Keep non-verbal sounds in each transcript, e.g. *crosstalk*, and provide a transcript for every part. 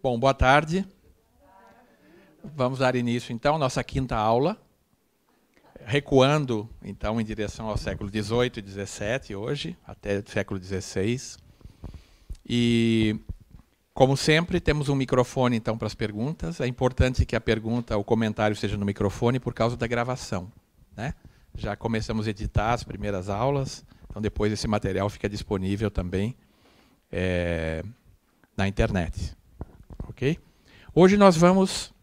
Bom, boa tarde. Vamos dar início, então, à nossa quinta aula, recuando, então, em direção ao século XVIII e XVII, hoje, até o século XVI. E, como sempre, temos um microfone, então, para as perguntas. É importante que a pergunta o comentário seja no microfone por causa da gravação. Né? Já começamos a editar as primeiras aulas, então depois esse material fica disponível também é, na internet ok? Hoje nós vamos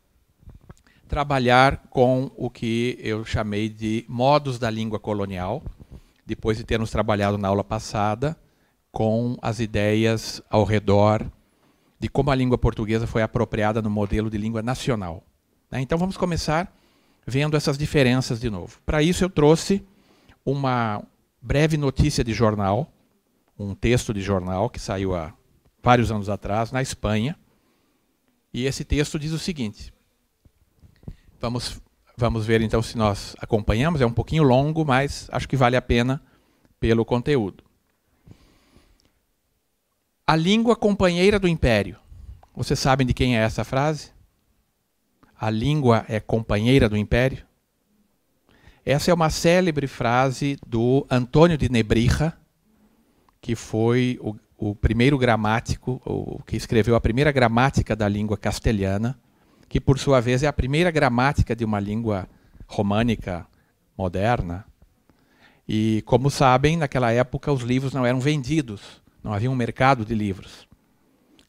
trabalhar com o que eu chamei de modos da língua colonial, depois de termos trabalhado na aula passada com as ideias ao redor de como a língua portuguesa foi apropriada no modelo de língua nacional. Né? Então vamos começar vendo essas diferenças de novo. Para isso eu trouxe uma breve notícia de jornal, um texto de jornal que saiu há vários anos atrás na Espanha, e esse texto diz o seguinte: vamos, vamos ver então se nós acompanhamos, é um pouquinho longo, mas acho que vale a pena pelo conteúdo. A língua companheira do império. Vocês sabem de quem é essa frase? A língua é companheira do império? Essa é uma célebre frase do Antônio de Nebrija, que foi o o primeiro gramático, o que escreveu a primeira gramática da língua castelhana, que por sua vez é a primeira gramática de uma língua românica moderna. E como sabem, naquela época os livros não eram vendidos, não havia um mercado de livros.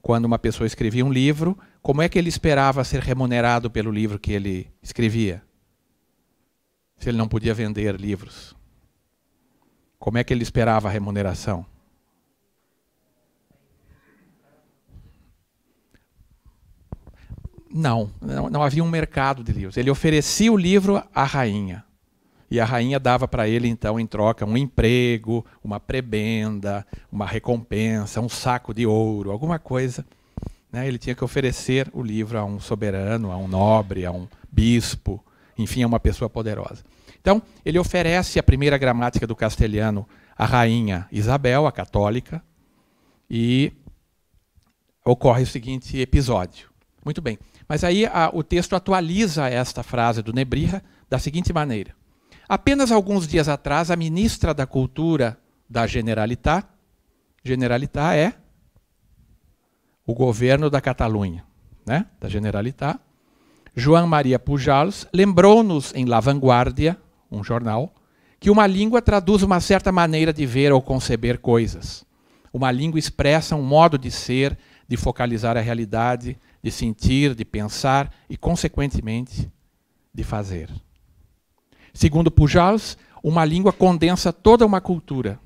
Quando uma pessoa escrevia um livro, como é que ele esperava ser remunerado pelo livro que ele escrevia? Se ele não podia vender livros. Como é que ele esperava a remuneração? Não, não, não havia um mercado de livros. Ele oferecia o livro à rainha. E a rainha dava para ele, então, em troca, um emprego, uma prebenda, uma recompensa, um saco de ouro, alguma coisa. Né? Ele tinha que oferecer o livro a um soberano, a um nobre, a um bispo, enfim, a uma pessoa poderosa. Então, ele oferece a primeira gramática do castelhano à rainha Isabel, a católica, e ocorre o seguinte episódio. Muito bem. Mas aí a, o texto atualiza esta frase do Nebrija da seguinte maneira: Apenas alguns dias atrás, a ministra da Cultura da Generalitat, Generalitat é o governo da Catalunha, né? da Generalitat, João Maria Pujals, lembrou-nos em La Vanguardia, um jornal, que uma língua traduz uma certa maneira de ver ou conceber coisas. Uma língua expressa um modo de ser, de focalizar a realidade, de sentir, de pensar e, consequentemente, de fazer. Segundo Pujals, uma língua condensa toda uma cultura.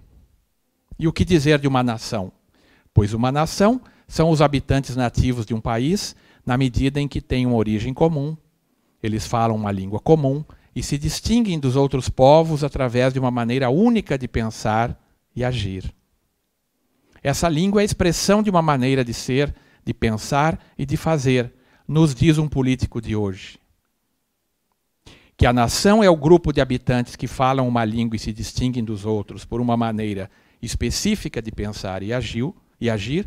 E o que dizer de uma nação? Pois uma nação são os habitantes nativos de um país na medida em que têm uma origem comum, eles falam uma língua comum e se distinguem dos outros povos através de uma maneira única de pensar e agir. Essa língua é a expressão de uma maneira de ser de pensar e de fazer, nos diz um político de hoje. Que a nação é o grupo de habitantes que falam uma língua e se distinguem dos outros por uma maneira específica de pensar e, agiu, e agir,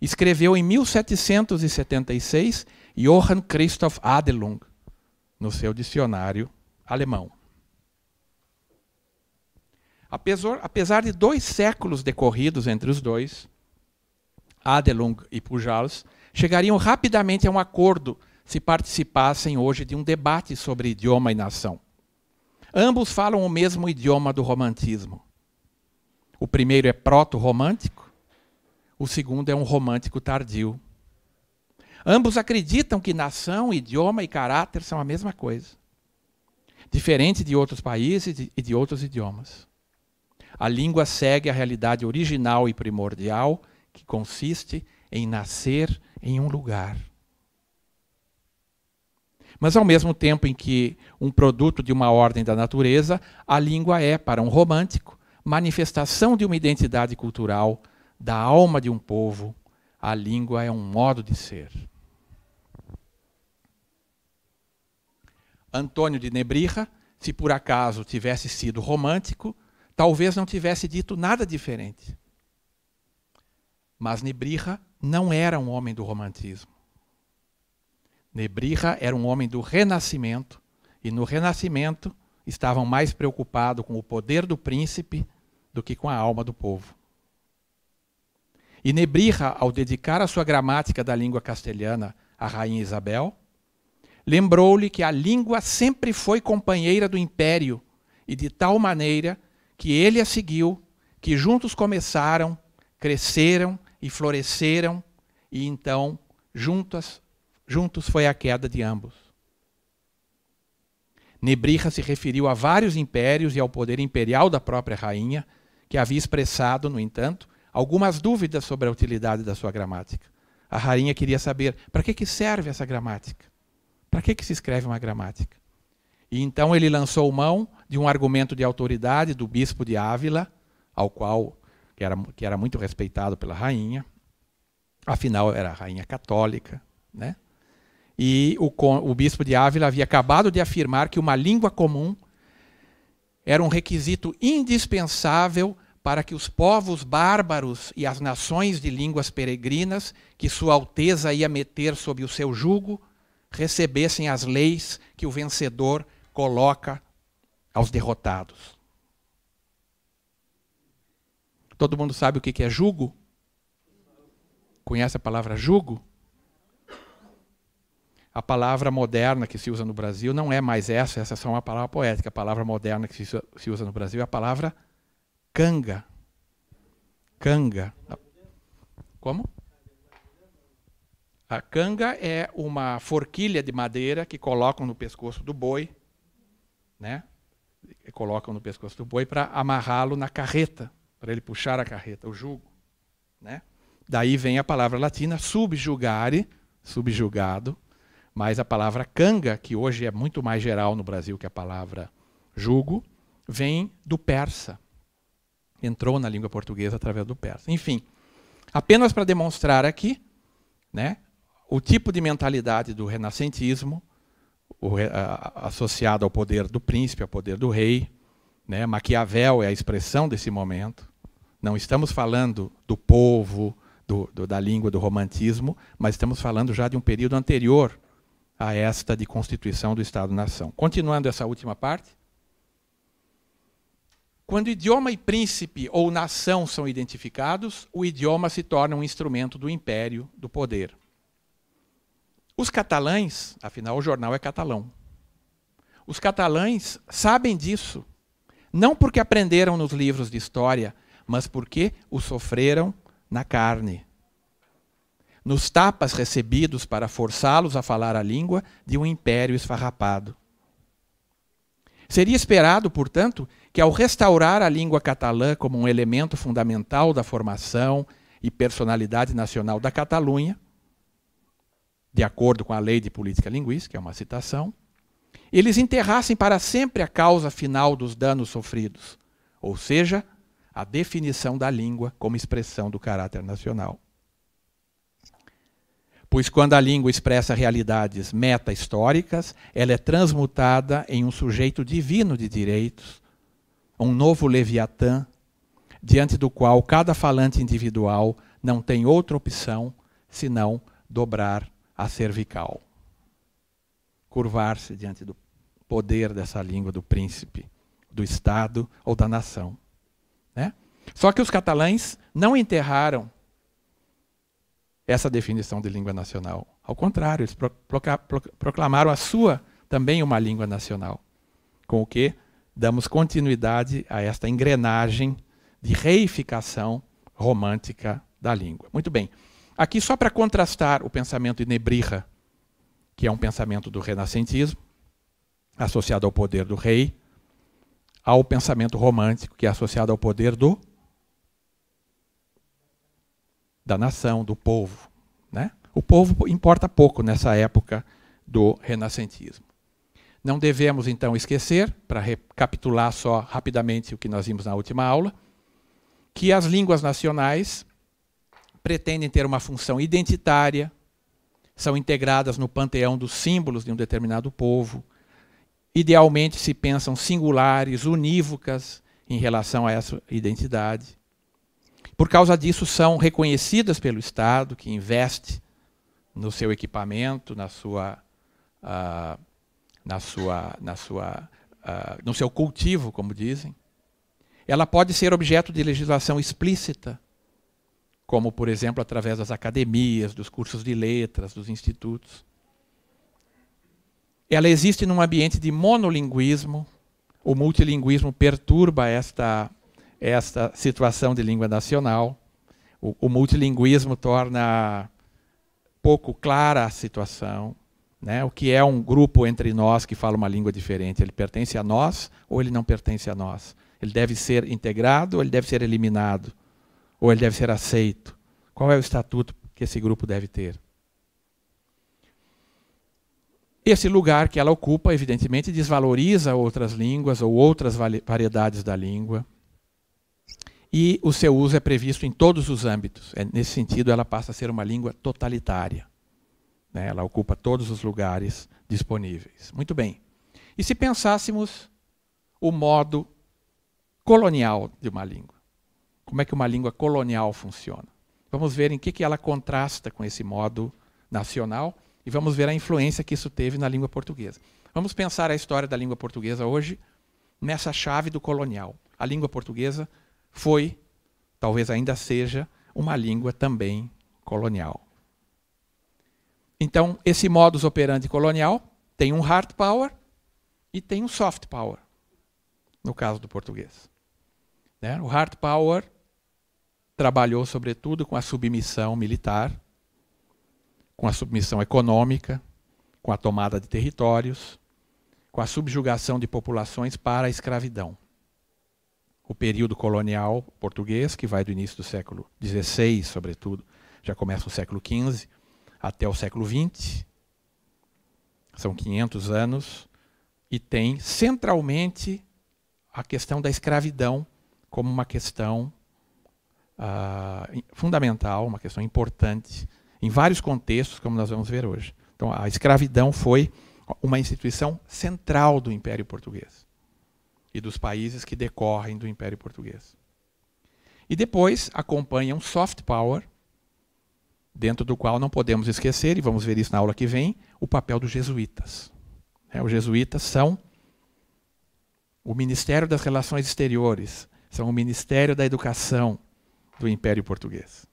escreveu em 1776 Johann Christoph Adelung no seu dicionário alemão. Apesar, apesar de dois séculos decorridos entre os dois, Adelung e Pujals, chegariam rapidamente a um acordo se participassem hoje de um debate sobre idioma e nação. Ambos falam o mesmo idioma do romantismo. O primeiro é proto-romântico, o segundo é um romântico tardio. Ambos acreditam que nação, idioma e caráter são a mesma coisa, diferente de outros países e de outros idiomas. A língua segue a realidade original e primordial que consiste em nascer em um lugar. Mas, ao mesmo tempo em que um produto de uma ordem da natureza, a língua é, para um romântico, manifestação de uma identidade cultural, da alma de um povo. A língua é um modo de ser. Antônio de Nebrija, se por acaso tivesse sido romântico, talvez não tivesse dito nada diferente. Mas Nebrija não era um homem do romantismo. Nebrija era um homem do renascimento, e no renascimento estavam mais preocupados com o poder do príncipe do que com a alma do povo. E Nebrija, ao dedicar a sua gramática da língua castelhana à rainha Isabel, lembrou-lhe que a língua sempre foi companheira do império e de tal maneira que ele a seguiu, que juntos começaram, cresceram e floresceram, e então juntos juntos foi a queda de ambos. Nebrija se referiu a vários impérios e ao poder imperial da própria rainha, que havia expressado, no entanto, algumas dúvidas sobre a utilidade da sua gramática. A rainha queria saber para que, que serve essa gramática? Para que, que se escreve uma gramática? E então ele lançou mão de um argumento de autoridade do bispo de Ávila, ao qual que era, que era muito respeitado pela rainha, afinal era rainha católica, né? E o, o bispo de Ávila havia acabado de afirmar que uma língua comum era um requisito indispensável para que os povos bárbaros e as nações de línguas peregrinas, que Sua Alteza ia meter sob o seu jugo, recebessem as leis que o vencedor coloca aos derrotados. Todo mundo sabe o que é jugo? Conhece a palavra jugo? A palavra moderna que se usa no Brasil não é mais essa, essa é só uma palavra poética. A palavra moderna que se usa no Brasil é a palavra canga. Canga. Como? A canga é uma forquilha de madeira que colocam no pescoço do boi, né? E colocam no pescoço do boi para amarrá-lo na carreta para ele puxar a carreta, o jugo. Né? Daí vem a palavra latina subjugare, subjugado, mas a palavra canga, que hoje é muito mais geral no Brasil que a palavra jugo, vem do persa. Entrou na língua portuguesa através do persa. Enfim, apenas para demonstrar aqui né, o tipo de mentalidade do renascentismo, o, a, associado ao poder do príncipe, ao poder do rei. Né? Maquiavel é a expressão desse momento. Não estamos falando do povo, do, do, da língua do romantismo, mas estamos falando já de um período anterior a esta de constituição do Estado-nação. Continuando essa última parte. Quando idioma e príncipe ou nação são identificados, o idioma se torna um instrumento do império, do poder. Os catalães, afinal o jornal é catalão, os catalães sabem disso, não porque aprenderam nos livros de história, mas porque o sofreram na carne. Nos tapas recebidos para forçá-los a falar a língua de um império esfarrapado. Seria esperado, portanto, que ao restaurar a língua catalã como um elemento fundamental da formação e personalidade nacional da Catalunha, de acordo com a Lei de Política Linguística, é uma citação, eles enterrassem para sempre a causa final dos danos sofridos, ou seja, a definição da língua como expressão do caráter nacional. Pois quando a língua expressa realidades meta-históricas, ela é transmutada em um sujeito divino de direitos, um novo Leviatã, diante do qual cada falante individual não tem outra opção senão dobrar a cervical, curvar-se diante do poder dessa língua do príncipe, do Estado ou da nação. Só que os catalães não enterraram essa definição de língua nacional. Ao contrário, eles proclamaram a sua também uma língua nacional, com o que damos continuidade a esta engrenagem de reificação romântica da língua. Muito bem. Aqui só para contrastar o pensamento de Nebrija, que é um pensamento do renascentismo, associado ao poder do rei, ao pensamento romântico, que é associado ao poder do da nação, do povo. Né? O povo importa pouco nessa época do renascentismo. Não devemos, então, esquecer, para recapitular só rapidamente o que nós vimos na última aula, que as línguas nacionais pretendem ter uma função identitária, são integradas no panteão dos símbolos de um determinado povo, idealmente se pensam singulares, unívocas em relação a essa identidade. Por causa disso, são reconhecidas pelo Estado, que investe no seu equipamento, na sua, uh, na sua, na sua, uh, no seu cultivo, como dizem. Ela pode ser objeto de legislação explícita, como, por exemplo, através das academias, dos cursos de letras, dos institutos. Ela existe num ambiente de monolinguismo. O multilinguismo perturba esta esta situação de língua nacional. O, o multilinguismo torna pouco clara a situação. Né? O que é um grupo entre nós que fala uma língua diferente? Ele pertence a nós ou ele não pertence a nós? Ele deve ser integrado ou ele deve ser eliminado? Ou ele deve ser aceito? Qual é o estatuto que esse grupo deve ter? Esse lugar que ela ocupa, evidentemente, desvaloriza outras línguas ou outras variedades da língua e o seu uso é previsto em todos os âmbitos. É, nesse sentido, ela passa a ser uma língua totalitária. Né? Ela ocupa todos os lugares disponíveis. Muito bem. E se pensássemos o modo colonial de uma língua? Como é que uma língua colonial funciona? Vamos ver em que, que ela contrasta com esse modo nacional e vamos ver a influência que isso teve na língua portuguesa. Vamos pensar a história da língua portuguesa hoje nessa chave do colonial. A língua portuguesa foi, talvez ainda seja, uma língua também colonial. Então, esse modus operandi colonial tem um hard power e tem um soft power, no caso do português. Né? O hard power trabalhou, sobretudo, com a submissão militar, com a submissão econômica, com a tomada de territórios, com a subjugação de populações para a escravidão o período colonial português, que vai do início do século XVI, sobretudo, já começa o século XV, até o século XX. São 500 anos e tem centralmente a questão da escravidão como uma questão uh, fundamental, uma questão importante, em vários contextos, como nós vamos ver hoje. Então, a escravidão foi uma instituição central do Império Português e dos países que decorrem do Império Português. E depois acompanha um soft power, dentro do qual não podemos esquecer, e vamos ver isso na aula que vem, o papel dos jesuítas. É, os jesuítas são o Ministério das Relações Exteriores, são o Ministério da Educação do Império Português.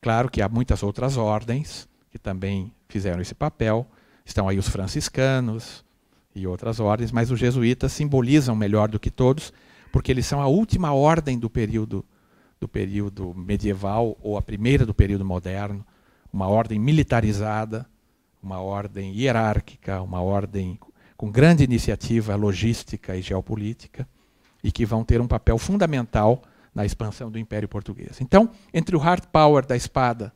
Claro que há muitas outras ordens que também fizeram esse papel. Estão aí os franciscanos, e outras ordens, mas os jesuítas simbolizam melhor do que todos, porque eles são a última ordem do período do período medieval ou a primeira do período moderno, uma ordem militarizada, uma ordem hierárquica, uma ordem com grande iniciativa logística e geopolítica e que vão ter um papel fundamental na expansão do Império Português. Então, entre o hard power da espada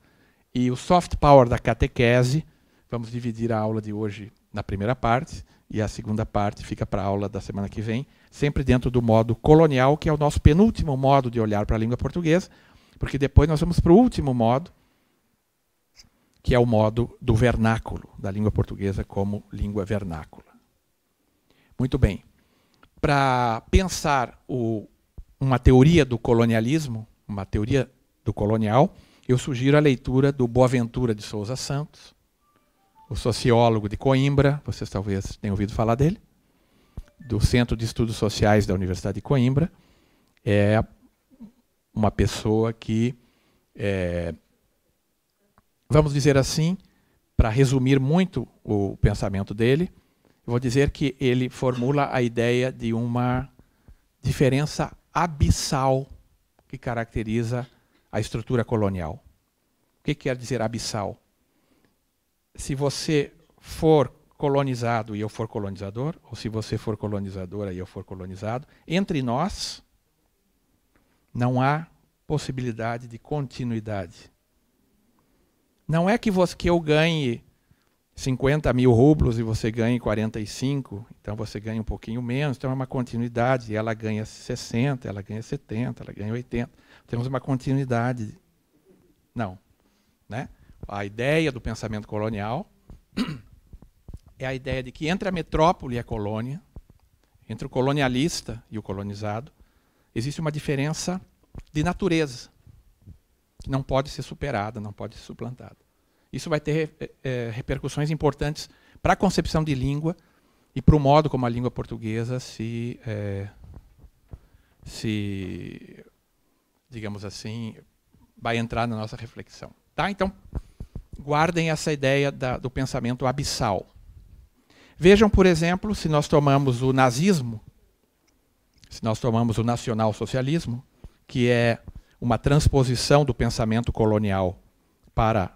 e o soft power da catequese, vamos dividir a aula de hoje na primeira parte e a segunda parte fica para a aula da semana que vem, sempre dentro do modo colonial, que é o nosso penúltimo modo de olhar para a língua portuguesa, porque depois nós vamos para o último modo, que é o modo do vernáculo, da língua portuguesa como língua vernácula. Muito bem. Para pensar o, uma teoria do colonialismo, uma teoria do colonial, eu sugiro a leitura do Boaventura de Souza Santos, o sociólogo de Coimbra, vocês talvez tenham ouvido falar dele, do Centro de Estudos Sociais da Universidade de Coimbra, é uma pessoa que, é, vamos dizer assim, para resumir muito o pensamento dele, vou dizer que ele formula a ideia de uma diferença abissal que caracteriza a estrutura colonial. O que quer dizer abissal? se você for colonizado e eu for colonizador, ou se você for colonizadora e eu for colonizado, entre nós não há possibilidade de continuidade. Não é que, você, que eu ganhe 50 mil rublos e você ganhe 45, então você ganha um pouquinho menos, então é uma continuidade. Ela ganha 60, ela ganha 70, ela ganha 80. Temos uma continuidade. Não. Né? a ideia do pensamento colonial é a ideia de que entre a metrópole e a colônia, entre o colonialista e o colonizado, existe uma diferença de natureza que não pode ser superada, não pode ser suplantada. Isso vai ter é, repercussões importantes para a concepção de língua e para o modo como a língua portuguesa se, é, se digamos assim, vai entrar na nossa reflexão. Tá? Então, guardem essa ideia da, do pensamento abissal. Vejam, por exemplo, se nós tomamos o nazismo, se nós tomamos o nacionalsocialismo, que é uma transposição do pensamento colonial para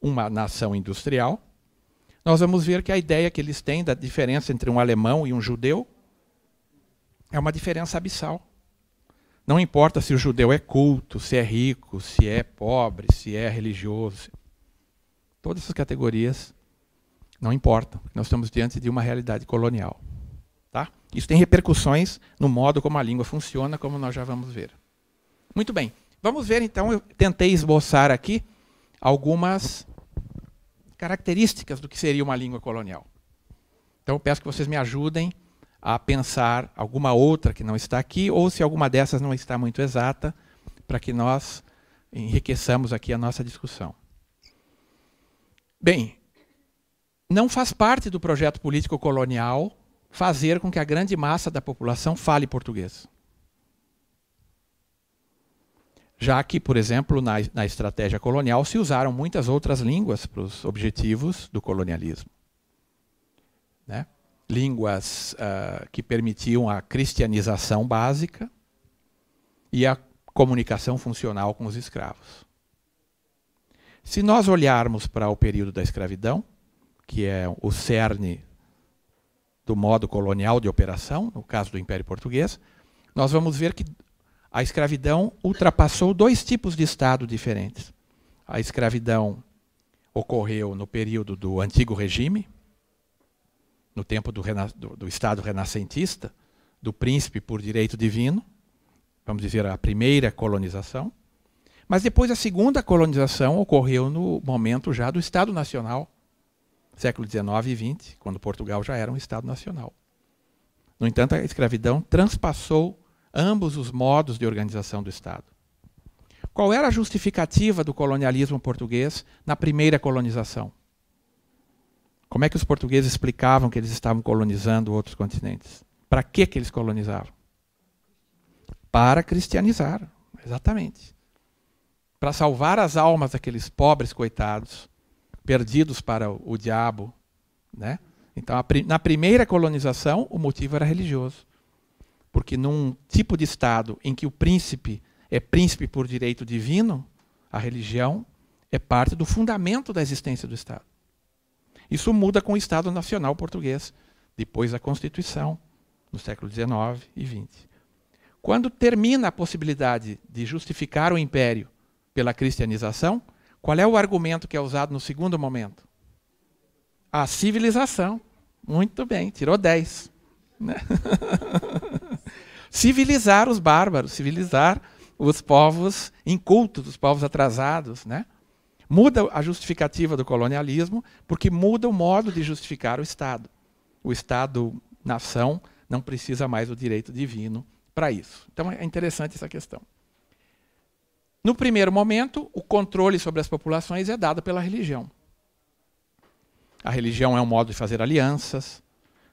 uma nação industrial, nós vamos ver que a ideia que eles têm da diferença entre um alemão e um judeu é uma diferença abissal. Não importa se o judeu é culto, se é rico, se é pobre, se é religioso. Todas essas categorias não importam. Nós estamos diante de uma realidade colonial. Tá? Isso tem repercussões no modo como a língua funciona, como nós já vamos ver. Muito bem. Vamos ver então, eu tentei esboçar aqui algumas características do que seria uma língua colonial. Então eu peço que vocês me ajudem a pensar alguma outra que não está aqui, ou se alguma dessas não está muito exata, para que nós enriqueçamos aqui a nossa discussão. Bem, não faz parte do projeto político colonial fazer com que a grande massa da população fale português. Já que, por exemplo, na, na estratégia colonial se usaram muitas outras línguas para os objetivos do colonialismo. Né? Línguas uh, que permitiam a cristianização básica e a comunicação funcional com os escravos. Se nós olharmos para o período da escravidão, que é o cerne do modo colonial de operação, no caso do Império Português, nós vamos ver que a escravidão ultrapassou dois tipos de Estado diferentes. A escravidão ocorreu no período do Antigo Regime, no tempo do, do, do Estado renascentista, do príncipe por direito divino, vamos dizer, a primeira colonização. Mas depois a segunda colonização ocorreu no momento já do Estado Nacional, século XIX e XX, quando Portugal já era um Estado Nacional. No entanto, a escravidão transpassou ambos os modos de organização do Estado. Qual era a justificativa do colonialismo português na primeira colonização? Como é que os portugueses explicavam que eles estavam colonizando outros continentes? Para que, que eles colonizavam? Para cristianizar, exatamente para salvar as almas daqueles pobres coitados, perdidos para o, o diabo. Né? Então, na primeira colonização, o motivo era religioso. Porque num tipo de Estado em que o príncipe é príncipe por direito divino, a religião é parte do fundamento da existência do Estado. Isso muda com o Estado Nacional Português, depois da Constituição, no século XIX e XX. Quando termina a possibilidade de justificar o império pela cristianização, qual é o argumento que é usado no segundo momento? A civilização. Muito bem, tirou 10. Né? *laughs* civilizar os bárbaros, civilizar os povos incultos, os povos atrasados, né? Muda a justificativa do colonialismo, porque muda o modo de justificar o Estado. O Estado-nação não precisa mais do direito divino para isso. Então é interessante essa questão. No primeiro momento, o controle sobre as populações é dado pela religião. A religião é um modo de fazer alianças,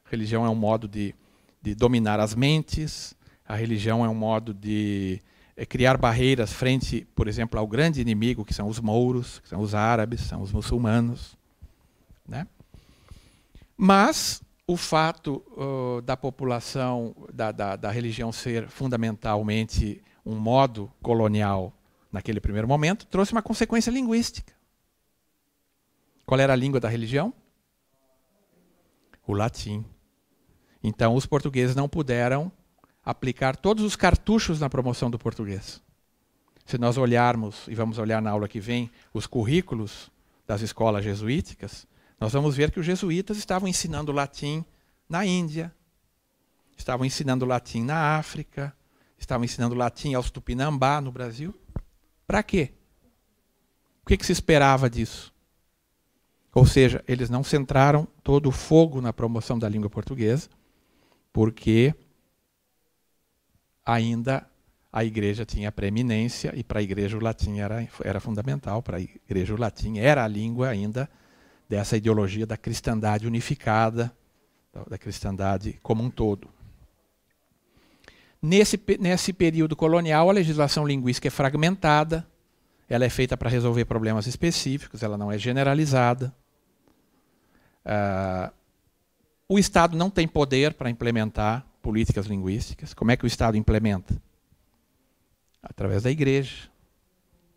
a religião é um modo de, de dominar as mentes, a religião é um modo de é, criar barreiras frente, por exemplo, ao grande inimigo, que são os mouros, que são os árabes, são os muçulmanos. Né? Mas o fato uh, da população, da, da, da religião ser fundamentalmente um modo colonial naquele primeiro momento, trouxe uma consequência linguística. Qual era a língua da religião? O latim. Então, os portugueses não puderam aplicar todos os cartuchos na promoção do português. Se nós olharmos, e vamos olhar na aula que vem, os currículos das escolas jesuíticas, nós vamos ver que os jesuítas estavam ensinando latim na Índia, estavam ensinando latim na África, estavam ensinando latim aos Tupinambá no Brasil. Para quê? O que, que, se esperava disso? Ou seja, eles não centraram todo o fogo na promoção da língua portuguesa, porque ainda a igreja tinha preeminência e para a igreja o latim era, era fundamental, para a igreja o latim era a língua ainda dessa ideologia da cristandade unificada, da cristandade como um todo. Nesse, nesse período colonial, a legislação linguística é fragmentada, ela é feita para resolver problemas específicos, ela não é generalizada. Uh, o Estado não tem poder para implementar políticas linguísticas. Como é que o Estado implementa? Através da igreja.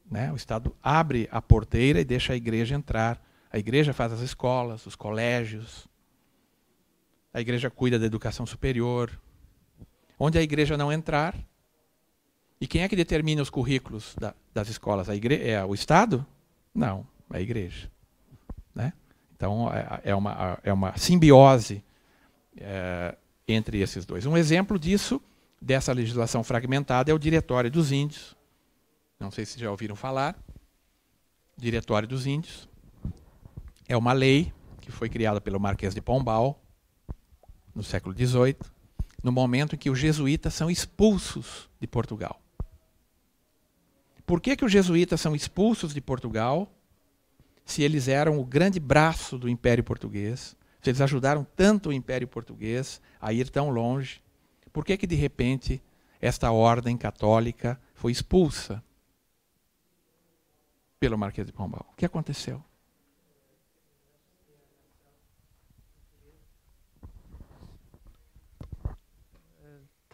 Né? O Estado abre a porteira e deixa a igreja entrar. A igreja faz as escolas, os colégios. A igreja cuida da educação superior, onde a igreja não entrar. E quem é que determina os currículos da, das escolas? A igre é o Estado? Não, é a igreja. Né? Então, é, é uma, é uma simbiose é, entre esses dois. Um exemplo disso, dessa legislação fragmentada, é o Diretório dos Índios. Não sei se já ouviram falar. Diretório dos Índios. É uma lei que foi criada pelo Marquês de Pombal, no século XVIII, no momento em que os jesuítas são expulsos de Portugal. Por que, que os jesuítas são expulsos de Portugal se eles eram o grande braço do Império Português? Se eles ajudaram tanto o Império Português a ir tão longe? Por que, que de repente esta ordem católica foi expulsa pelo Marquês de Pombal? O que aconteceu?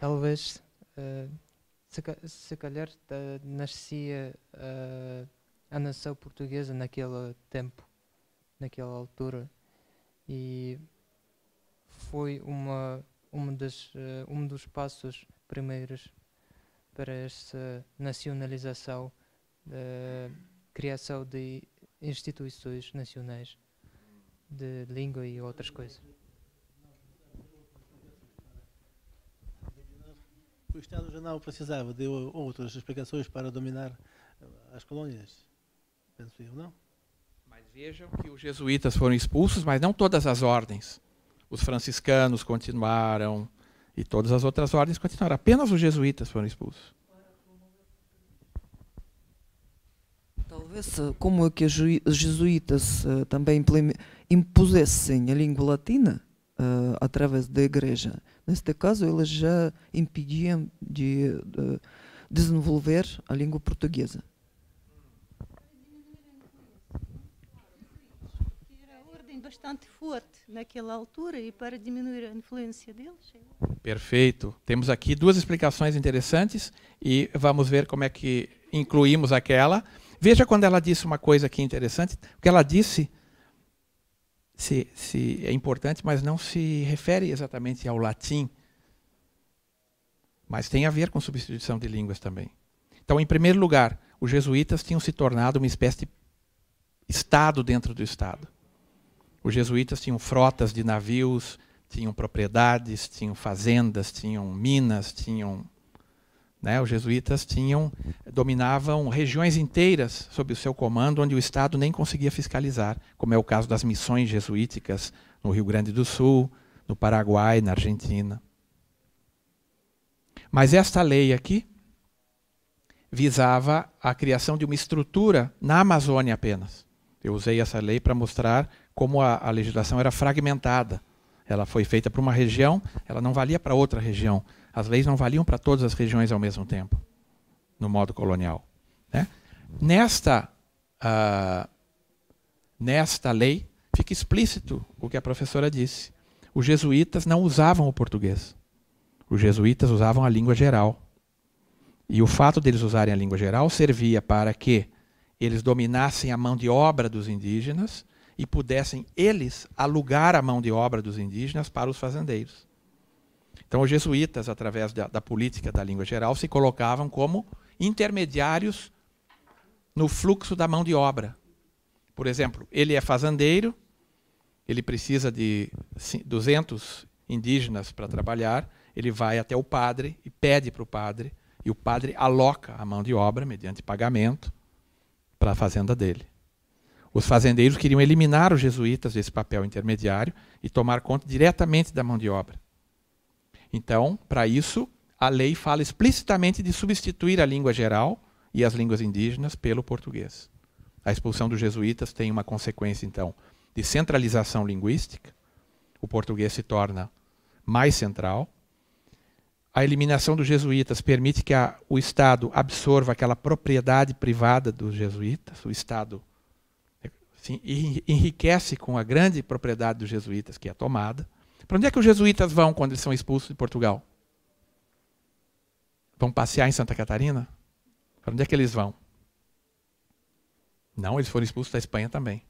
talvez, uh, se, calhar, uh, nascia uh, a nação portuguesa naquele tempo, naquela altura. E foi uma, uma das, eh, um dos passos primeiros para essa nacionalização criação de instituições nacionais de língua e outras coisas. O Estado Jornal precisava de outras explicações para dominar eh, as colônias, penso eu, não? Mas vejam que os jesuítas foram expulsos, mas não todas as ordens. Os franciscanos continuaram e todas as outras ordens continuaram. Apenas os jesuítas foram expulsos. Talvez, eh, como é que os jesuítas eh, também impusessem a língua latina através da igreja, neste caso, elas já impediam de, de desenvolver a língua portuguesa. bastante forte naquela altura e para diminuir a influência deles. É Perfeito. Temos aqui duas explicações interessantes e vamos ver como é que incluímos aquela. Veja quando ela disse uma coisa aqui interessante, que ela disse se, se é importante, mas não se refere exatamente ao latim, mas tem a ver com substituição de línguas também. Então, em primeiro lugar, os jesuítas tinham se tornado uma espécie de estado dentro do estado. Os jesuítas tinham frotas de navios, tinham propriedades, tinham fazendas, tinham minas, tinham né, os jesuítas tinham, dominavam regiões inteiras sob o seu comando, onde o Estado nem conseguia fiscalizar, como é o caso das missões jesuíticas no Rio Grande do Sul, no Paraguai, na Argentina. Mas esta lei aqui visava a criação de uma estrutura na Amazônia apenas. Eu usei essa lei para mostrar como a, a legislação era fragmentada. Ela foi feita para uma região, ela não valia para outra região as leis não valiam para todas as regiões ao mesmo tempo, no modo colonial. Né? Nesta, uh, nesta lei, fica explícito o que a professora disse. Os jesuítas não usavam o português. Os jesuítas usavam a língua geral. E o fato deles usarem a língua geral servia para que eles dominassem a mão de obra dos indígenas e pudessem eles alugar a mão de obra dos indígenas para os fazendeiros. Então, os jesuítas, através da, da política da língua geral, se colocavam como intermediários no fluxo da mão de obra. Por exemplo, ele é fazendeiro, ele precisa de 200 indígenas para trabalhar, ele vai até o padre e pede para o padre, e o padre aloca a mão de obra mediante pagamento para a fazenda dele. Os fazendeiros queriam eliminar os jesuítas desse papel intermediário e tomar conta diretamente da mão de obra. Então, para isso, a lei fala explicitamente de substituir a língua geral e as línguas indígenas pelo português. A expulsão dos jesuítas tem uma consequência, então, de centralização linguística. O português se torna mais central. A eliminação dos jesuítas permite que a, o Estado absorva aquela propriedade privada dos jesuítas. O Estado enriquece com a grande propriedade dos jesuítas, que é tomada. Para onde é que os jesuítas vão quando eles são expulsos de Portugal? Vão passear em Santa Catarina? Para onde é que eles vão? Não, eles foram expulsos da Espanha também.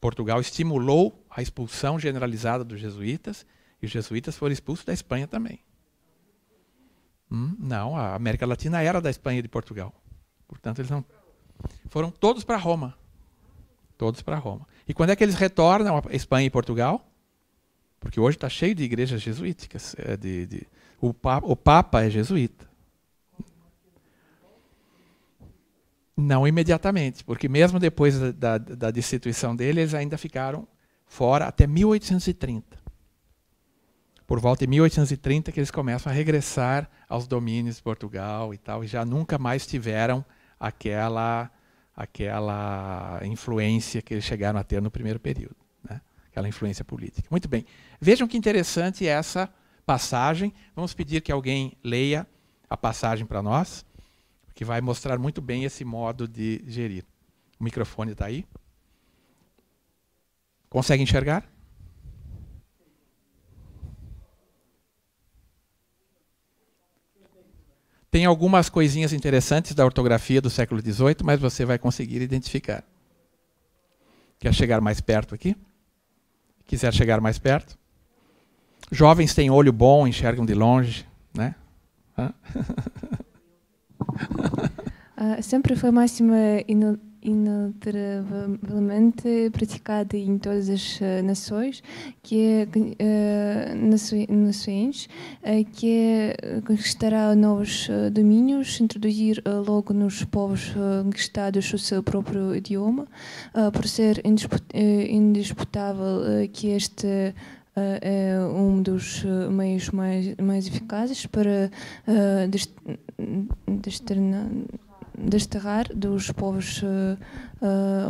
Portugal estimulou a expulsão generalizada dos jesuítas e os jesuítas foram expulsos da Espanha também. Hum, não, a América Latina era da Espanha e de Portugal. Portanto, eles não. Foram todos para Roma. Todos para Roma. E quando é que eles retornam à Espanha e Portugal? Porque hoje está cheio de igrejas jesuíticas. É, de, de, o, papa, o Papa é jesuíta. Não imediatamente, porque mesmo depois da, da, da destituição dele, eles ainda ficaram fora até 1830. Por volta de 1830 que eles começam a regressar aos domínios de Portugal e tal, e já nunca mais tiveram aquela aquela influência que eles chegaram a ter no primeiro período aquela influência política. Muito bem. Vejam que interessante essa passagem. Vamos pedir que alguém leia a passagem para nós, que vai mostrar muito bem esse modo de gerir. O microfone está aí. Consegue enxergar? Tem algumas coisinhas interessantes da ortografia do século XVIII, mas você vai conseguir identificar. Quer chegar mais perto aqui? quiser chegar mais perto. Jovens têm olho bom, enxergam de longe, né? *laughs* Ah, sempre foi máxima inalteravelmente praticada em todas as eh, nações, que é, eh, nações, eh, que é, conquistará novos domínios, introduzir logo nos povos conquistados o seu próprio idioma, por ser indisputável que este é um dos meios mais, mais eficazes para uh, desternar desterrar dos povos uh,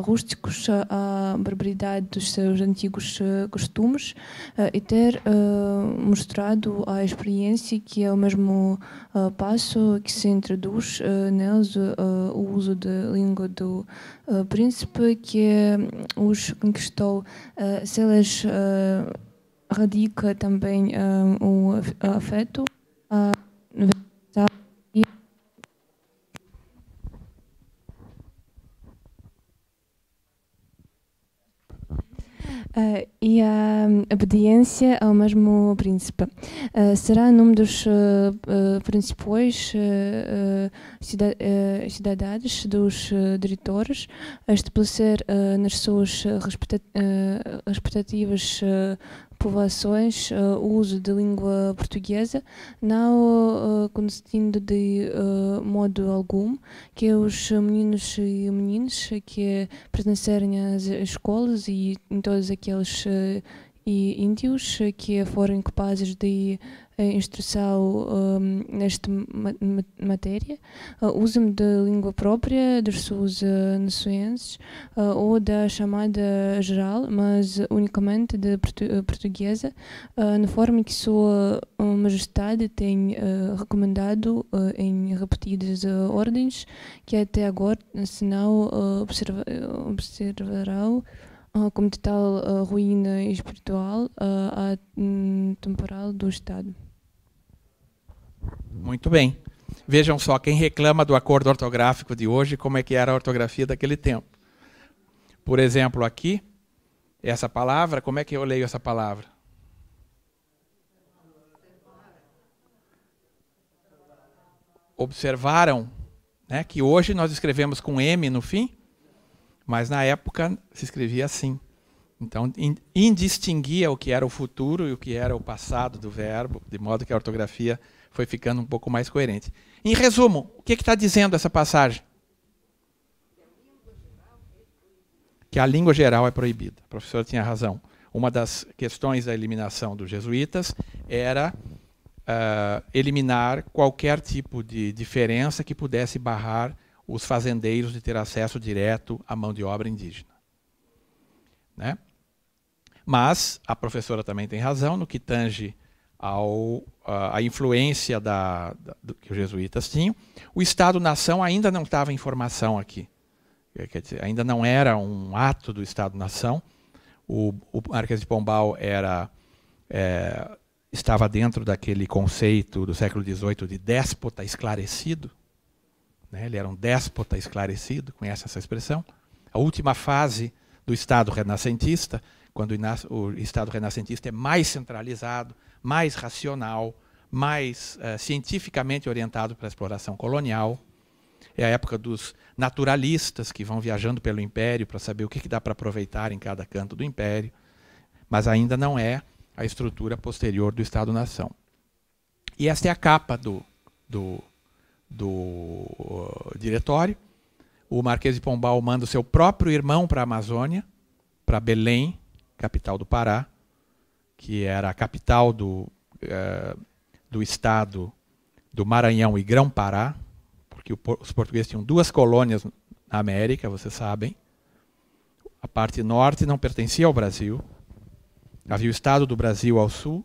rústicos a barbaridade dos seus antigos eh, costumes e ter mostrado a experiência que é o mesmo passo que se introduz neles o uso da língua do príncipe que os conquistou, se eles radica também o afeto. Uh, uh, e a hum, obediência ao mesmo príncipe. Uh, será num dos eh, principais cida cidadãos dos diretores a estabelecer nas suas respectativas povoações eh, o uso da língua portuguesa, não uh, eh, consentindo de eh, modo algum que os meninos e meninas que pertencerem às escolas e em todos aqueles e índios que forem capazes de instrução hum, nesta matéria, ah, usam da língua própria dos seus ah, nações ah, ou da chamada geral, mas unicamente da portuguesa, na forma que Sua Majestade tem recomendado em repetidas ordens, que até agora se sinal observarão como de tal ruína espiritual, a hum, temporal do Estado. Muito bem. Vejam só, quem reclama do acordo ortográfico de hoje, como é que era a ortografia daquele tempo. Por exemplo, aqui, essa palavra, como é que eu leio essa palavra? Observaram né, que hoje nós escrevemos com M no fim, mas na época se escrevia assim. Então, indistinguia o que era o futuro e o que era o passado do verbo, de modo que a ortografia foi ficando um pouco mais coerente. Em resumo, o que é está dizendo essa passagem? Que a língua geral é proibida. A professora tinha razão. Uma das questões da eliminação dos jesuítas era uh, eliminar qualquer tipo de diferença que pudesse barrar os fazendeiros de ter acesso direto à mão de obra indígena. Né? Mas a professora também tem razão no que tange ao, a, a influência da, da, do, que os jesuítas tinham. O Estado-nação ainda não estava em formação aqui. É, dizer, ainda não era um ato do Estado-nação. O, o Marquês de Pombal era, é, estava dentro daquele conceito do século XVIII de déspota esclarecido. Né? Ele era um déspota esclarecido, conhece essa expressão? A última fase do Estado renascentista, quando o Estado renascentista é mais centralizado, mais racional, mais uh, cientificamente orientado para a exploração colonial. É a época dos naturalistas que vão viajando pelo império para saber o que, que dá para aproveitar em cada canto do império, mas ainda não é a estrutura posterior do Estado-nação. E esta é a capa do, do, do uh, diretório. O Marquês de Pombal manda o seu próprio irmão para a Amazônia, para Belém, capital do Pará, que era a capital do, uh, do estado do Maranhão e Grão-Pará, porque os portugueses tinham duas colônias na América, vocês sabem. A parte norte não pertencia ao Brasil. Havia o estado do Brasil ao sul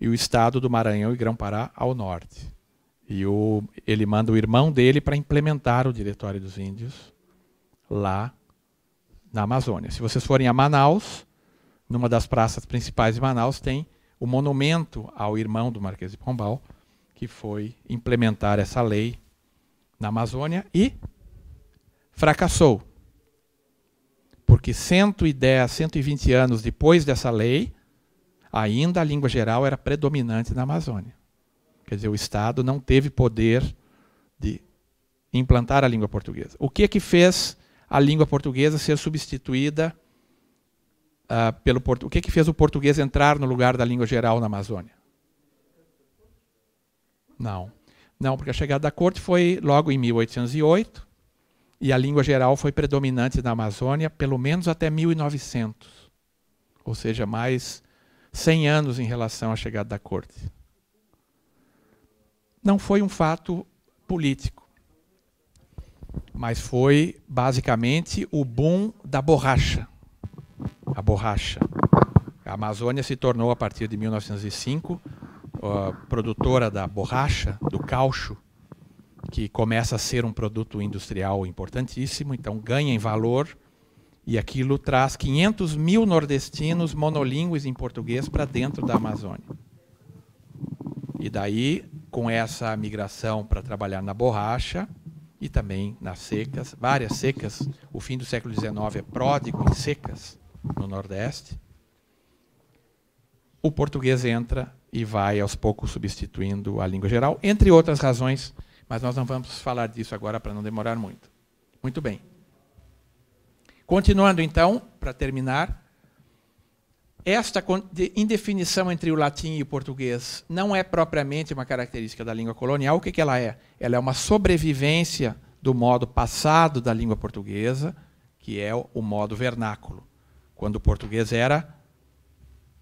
e o estado do Maranhão e Grão-Pará ao norte. E o, ele manda o irmão dele para implementar o Diretório dos Índios lá na Amazônia. Se vocês forem a Manaus, numa das praças principais de Manaus, tem o monumento ao irmão do Marquês de Pombal, que foi implementar essa lei na Amazônia e fracassou. Porque 110, 120 anos depois dessa lei, ainda a língua geral era predominante na Amazônia. Quer dizer, o Estado não teve poder de implantar a língua portuguesa. O que é que fez a língua portuguesa ser substituída ah, pelo o que, que fez o português entrar no lugar da língua geral na Amazônia? Não. Não, porque a chegada da corte foi logo em 1808 e a língua geral foi predominante na Amazônia pelo menos até 1900. Ou seja, mais 100 anos em relação à chegada da corte. Não foi um fato político, mas foi basicamente o boom da borracha a borracha. A Amazônia se tornou, a partir de 1905, produtora da borracha, do caucho, que começa a ser um produto industrial importantíssimo, então ganha em valor, e aquilo traz 500 mil nordestinos monolíngues em português para dentro da Amazônia. E daí, com essa migração para trabalhar na borracha e também nas secas, várias secas, o fim do século XIX é pródigo em secas, no Nordeste. O português entra e vai aos poucos substituindo a língua geral, entre outras razões, mas nós não vamos falar disso agora para não demorar muito. Muito bem. Continuando então, para terminar, esta indefinição entre o latim e o português não é propriamente uma característica da língua colonial. O que, que ela é? Ela é uma sobrevivência do modo passado da língua portuguesa, que é o modo vernáculo quando o português era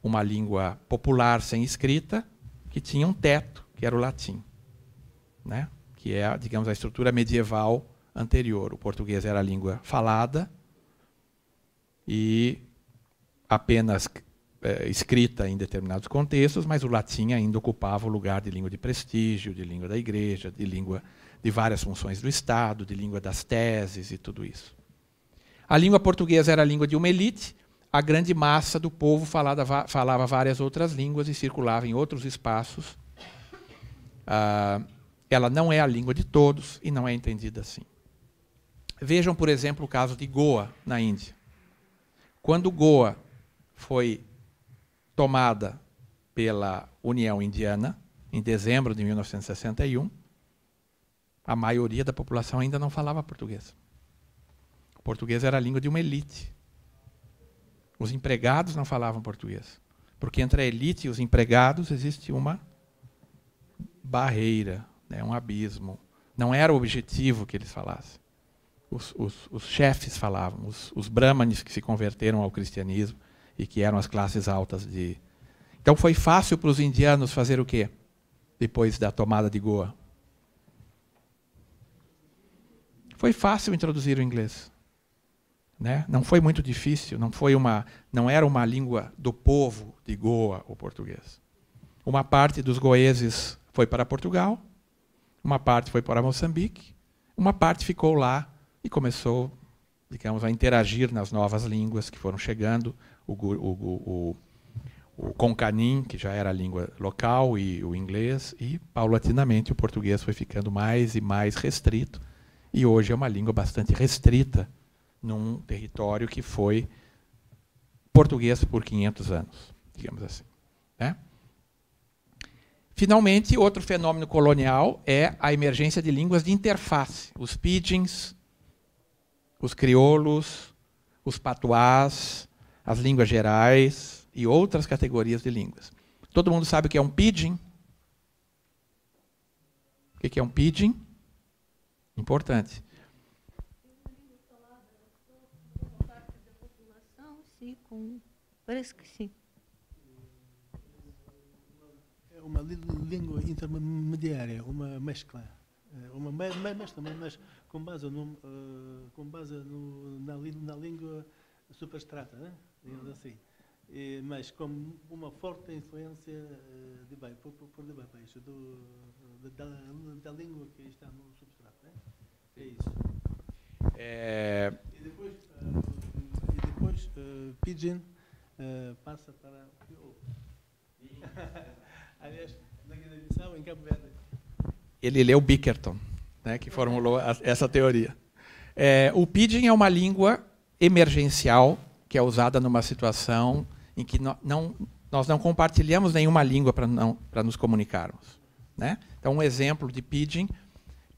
uma língua popular sem escrita, que tinha um teto, que era o latim, né? que é, digamos, a estrutura medieval anterior. O português era a língua falada e apenas é, escrita em determinados contextos, mas o latim ainda ocupava o lugar de língua de prestígio, de língua da igreja, de língua de várias funções do Estado, de língua das teses e tudo isso. A língua portuguesa era a língua de uma elite, a grande massa do povo falava, falava várias outras línguas e circulava em outros espaços. Ah, ela não é a língua de todos e não é entendida assim. Vejam, por exemplo, o caso de Goa, na Índia. Quando Goa foi tomada pela União Indiana, em dezembro de 1961, a maioria da população ainda não falava português. O português era a língua de uma elite. Os empregados não falavam português. Porque entre a elite e os empregados existe uma barreira, né, um abismo. Não era o objetivo que eles falassem. Os, os, os chefes falavam, os, os brahmanes que se converteram ao cristianismo e que eram as classes altas de. Então foi fácil para os indianos fazer o quê? Depois da tomada de Goa. Foi fácil introduzir o inglês. Né? Não foi muito difícil, não foi uma, não era uma língua do povo de Goa o português. Uma parte dos goeses foi para Portugal, uma parte foi para Moçambique, uma parte ficou lá e começou, digamos, a interagir nas novas línguas que foram chegando, o, o, o, o Concanim, que já era a língua local, e o inglês, e paulatinamente o português foi ficando mais e mais restrito, e hoje é uma língua bastante restrita num território que foi português por 500 anos, digamos assim. Né? Finalmente, outro fenômeno colonial é a emergência de línguas de interface. Os pidgins, os crioulos, os patuás, as línguas gerais e outras categorias de línguas. Todo mundo sabe o que é um pidgin? O que é um pidgin? Importante. Parece que sim. É uma língua intermediária, uma mescla. É uma mescla, mas com base, no, eh, com base no, na, na, língua superstrata, né? Hum. assim. E, mas com uma forte influência eh, de baixo, por, por de baixo, do, da, da, língua que está no substrato. Né? É isso. É... E depois, eh, e depois uh, Pidgin Uh, passa para. *laughs* Aliás, na guiné em Cabo Verde. Ele leu Bickerton, né, que formulou a, essa teoria. É, o pidgin é uma língua emergencial que é usada numa situação em que no, não, nós não compartilhamos nenhuma língua para nos comunicarmos. Né? Então, um exemplo de pidgin.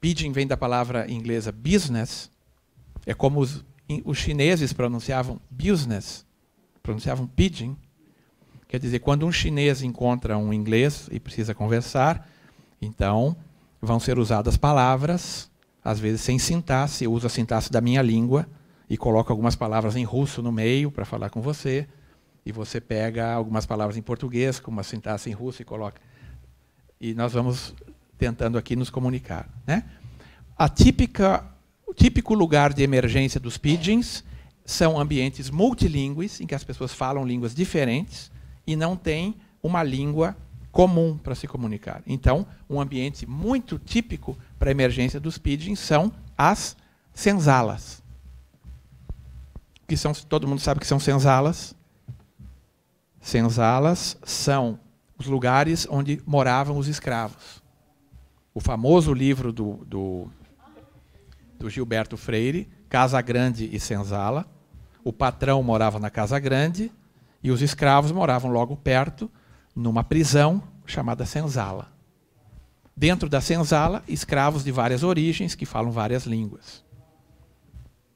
Pidgin vem da palavra inglesa business. É como os, os chineses pronunciavam business pronunciavam pidgin. Quer dizer, quando um chinês encontra um inglês e precisa conversar, então vão ser usadas palavras, às vezes sem sintaxe, eu uso a sintaxe da minha língua e coloco algumas palavras em russo no meio para falar com você, e você pega algumas palavras em português com uma sintaxe em russo e coloca. E nós vamos tentando aqui nos comunicar, né? A típica o típico lugar de emergência dos pidgins são ambientes multilingües, em que as pessoas falam línguas diferentes e não tem uma língua comum para se comunicar. Então, um ambiente muito típico para a emergência dos pidgins são as senzalas. Que são, todo mundo sabe que são senzalas. Senzalas são os lugares onde moravam os escravos. O famoso livro do, do, do Gilberto Freire, Casa Grande e Senzala, o patrão morava na Casa Grande e os escravos moravam logo perto, numa prisão chamada senzala. Dentro da senzala, escravos de várias origens que falam várias línguas.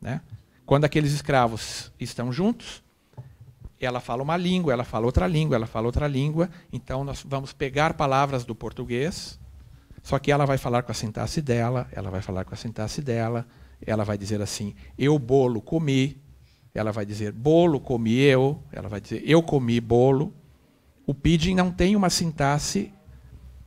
Né? Quando aqueles escravos estão juntos, ela fala uma língua, ela fala outra língua, ela fala outra língua. Então nós vamos pegar palavras do português, só que ela vai falar com a sintaxe dela, ela vai falar com a sintaxe dela, ela vai dizer assim: eu bolo comi, ela vai dizer bolo comi eu, ela vai dizer eu comi bolo. O pidgin não tem uma sintaxe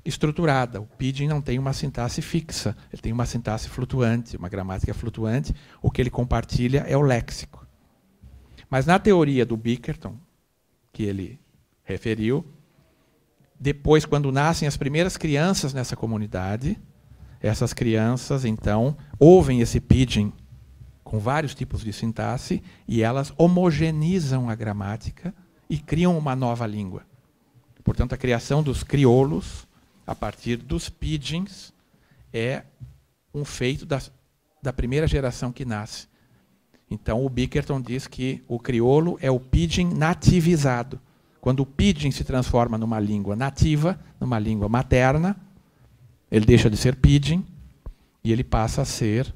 estruturada. O pidgin não tem uma sintaxe fixa, ele tem uma sintaxe flutuante, uma gramática flutuante. O que ele compartilha é o léxico. Mas na teoria do Bickerton, que ele referiu, depois quando nascem as primeiras crianças nessa comunidade, essas crianças então ouvem esse pidgin com vários tipos de sintaxe, e elas homogeneizam a gramática e criam uma nova língua. Portanto, a criação dos crioulos, a partir dos pidgins, é um feito da, da primeira geração que nasce. Então, o Bickerton diz que o crioulo é o pidgin nativizado. Quando o pidgin se transforma numa língua nativa, numa língua materna, ele deixa de ser pidgin e ele passa a ser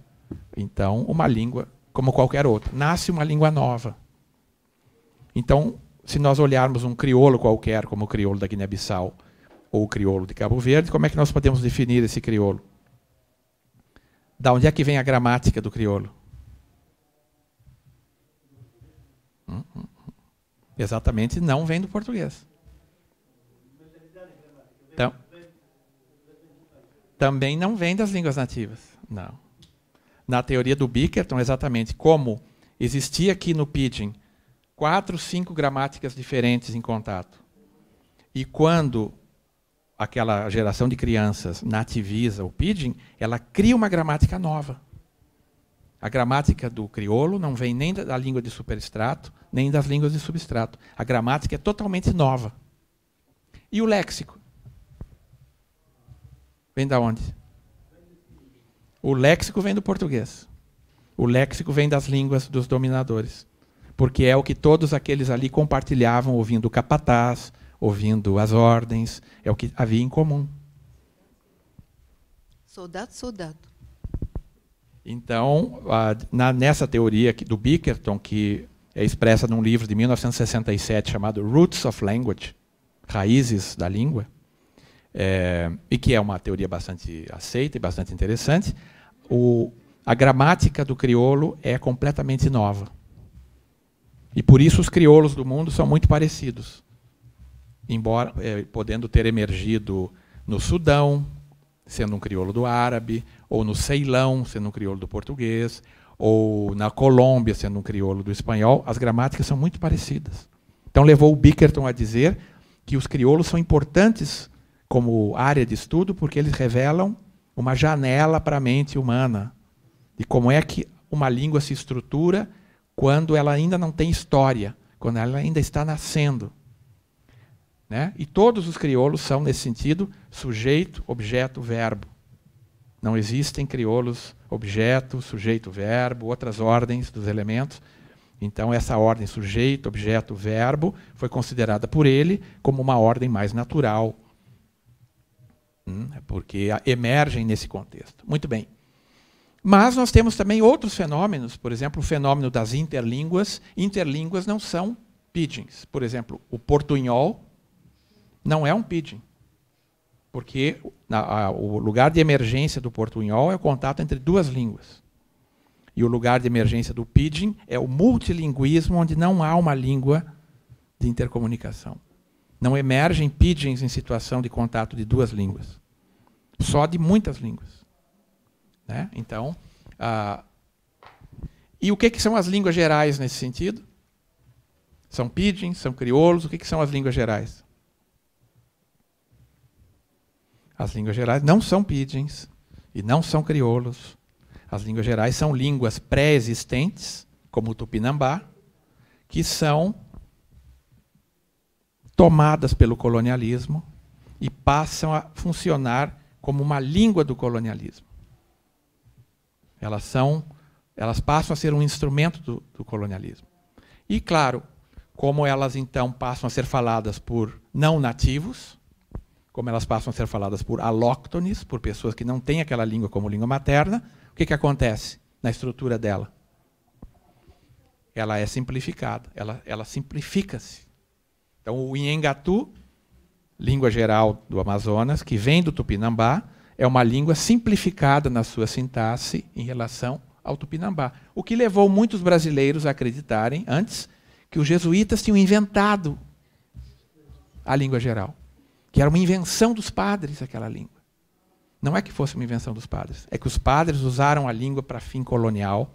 então, uma língua como qualquer outra. Nasce uma língua nova. Então, se nós olharmos um crioulo qualquer, como o crioulo da Guiné-Bissau ou o crioulo de Cabo Verde, como é que nós podemos definir esse crioulo? Da onde é que vem a gramática do crioulo? Hum, hum, hum. Exatamente, não vem do português. Então, também não vem das línguas nativas. Não na teoria do Bickerton, exatamente como existia aqui no Pidgin quatro, cinco gramáticas diferentes em contato. E quando aquela geração de crianças nativiza o Pidgin, ela cria uma gramática nova. A gramática do criolo não vem nem da língua de superestrato, nem das línguas de substrato. A gramática é totalmente nova. E o léxico? Vem da onde? O léxico vem do português. O léxico vem das línguas dos dominadores. Porque é o que todos aqueles ali compartilhavam, ouvindo o capataz, ouvindo as ordens, é o que havia em comum. Soldado, soldado. Então, nessa teoria do Bickerton, que é expressa num livro de 1967 chamado Roots of Language, Raízes da Língua, é, e que é uma teoria bastante aceita e bastante interessante, o, a gramática do crioulo é completamente nova. E por isso os crioulos do mundo são muito parecidos, embora é, podendo ter emergido no Sudão, sendo um crioulo do árabe, ou no Ceilão, sendo um crioulo do português, ou na Colômbia, sendo um crioulo do espanhol, as gramáticas são muito parecidas. Então levou o Bickerton a dizer que os crioulos são importantes como área de estudo porque eles revelam uma janela para a mente humana de como é que uma língua se estrutura quando ela ainda não tem história, quando ela ainda está nascendo. Né? E todos os crioulos são, nesse sentido, sujeito, objeto, verbo. Não existem crioulos objeto, sujeito, verbo, outras ordens dos elementos. Então, essa ordem sujeito, objeto, verbo foi considerada por ele como uma ordem mais natural, Hum? É porque emergem nesse contexto. Muito bem. Mas nós temos também outros fenômenos, por exemplo, o fenômeno das interlínguas. Interlínguas não são pidgins. Por exemplo, o portunhol não é um pidgin, porque na, a, o lugar de emergência do portunhol é o contato entre duas línguas. E o lugar de emergência do pidgin é o multilinguismo, onde não há uma língua de intercomunicação. Não emergem pidgins em situação de contato de duas línguas. Só de muitas línguas. Né? Então, ah, e o que, que são as línguas gerais nesse sentido? São pidgins, são crioulos, o que, que são as línguas gerais? As línguas gerais não são pidgins e não são crioulos. As línguas gerais são línguas pré-existentes, como o tupinambá, que são tomadas pelo colonialismo e passam a funcionar como uma língua do colonialismo. Elas são, elas passam a ser um instrumento do, do colonialismo. E claro, como elas então passam a ser faladas por não nativos, como elas passam a ser faladas por alóctones, por pessoas que não têm aquela língua como língua materna, o que, que acontece na estrutura dela? Ela é simplificada, ela, ela simplifica-se. Então, o Inhangatu, língua geral do Amazonas, que vem do Tupinambá, é uma língua simplificada na sua sintaxe em relação ao Tupinambá. O que levou muitos brasileiros a acreditarem, antes, que os jesuítas tinham inventado a língua geral. Que era uma invenção dos padres aquela língua. Não é que fosse uma invenção dos padres, é que os padres usaram a língua para fim colonial,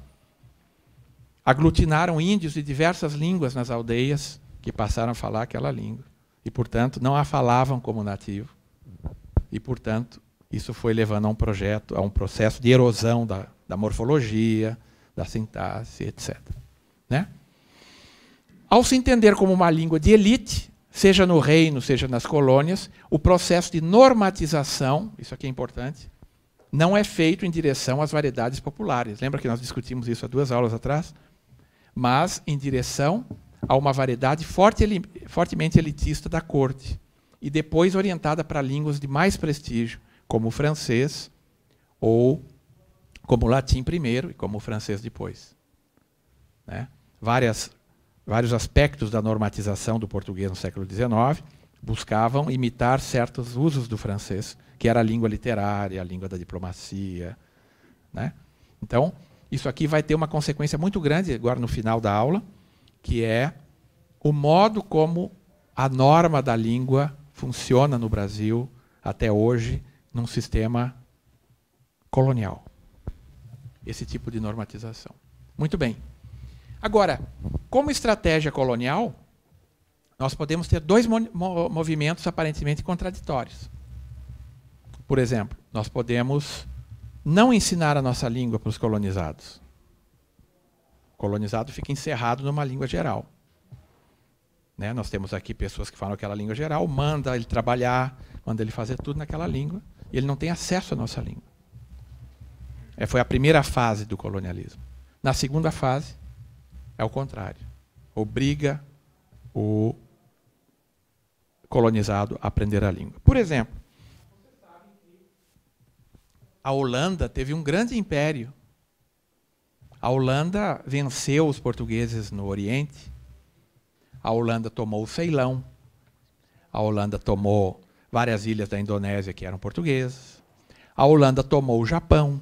aglutinaram índios de diversas línguas nas aldeias que passaram a falar aquela língua. E, portanto, não a falavam como nativo. E, portanto, isso foi levando a um projeto, a um processo de erosão da, da morfologia, da sintaxe, etc. Né? Ao se entender como uma língua de elite, seja no reino, seja nas colônias, o processo de normatização, isso aqui é importante, não é feito em direção às variedades populares. Lembra que nós discutimos isso há duas aulas atrás? Mas em direção a uma variedade forte, fortemente elitista da corte e depois orientada para línguas de mais prestígio, como o francês ou como o latim primeiro e como o francês depois. Né? Várias, vários aspectos da normatização do português no século XIX buscavam imitar certos usos do francês, que era a língua literária, a língua da diplomacia. Né? Então, isso aqui vai ter uma consequência muito grande agora no final da aula que é o modo como a norma da língua funciona no Brasil até hoje num sistema colonial. Esse tipo de normatização. Muito bem. Agora, como estratégia colonial, nós podemos ter dois movimentos aparentemente contraditórios. Por exemplo, nós podemos não ensinar a nossa língua para os colonizados colonizado fica encerrado numa língua geral. Né? Nós temos aqui pessoas que falam aquela língua geral, manda ele trabalhar, manda ele fazer tudo naquela língua, e ele não tem acesso à nossa língua. É, foi a primeira fase do colonialismo. Na segunda fase, é o contrário. Obriga o colonizado a aprender a língua. Por exemplo, a Holanda teve um grande império a Holanda venceu os portugueses no Oriente. A Holanda tomou o Ceilão. A Holanda tomou várias ilhas da Indonésia que eram portuguesas. A Holanda tomou o Japão.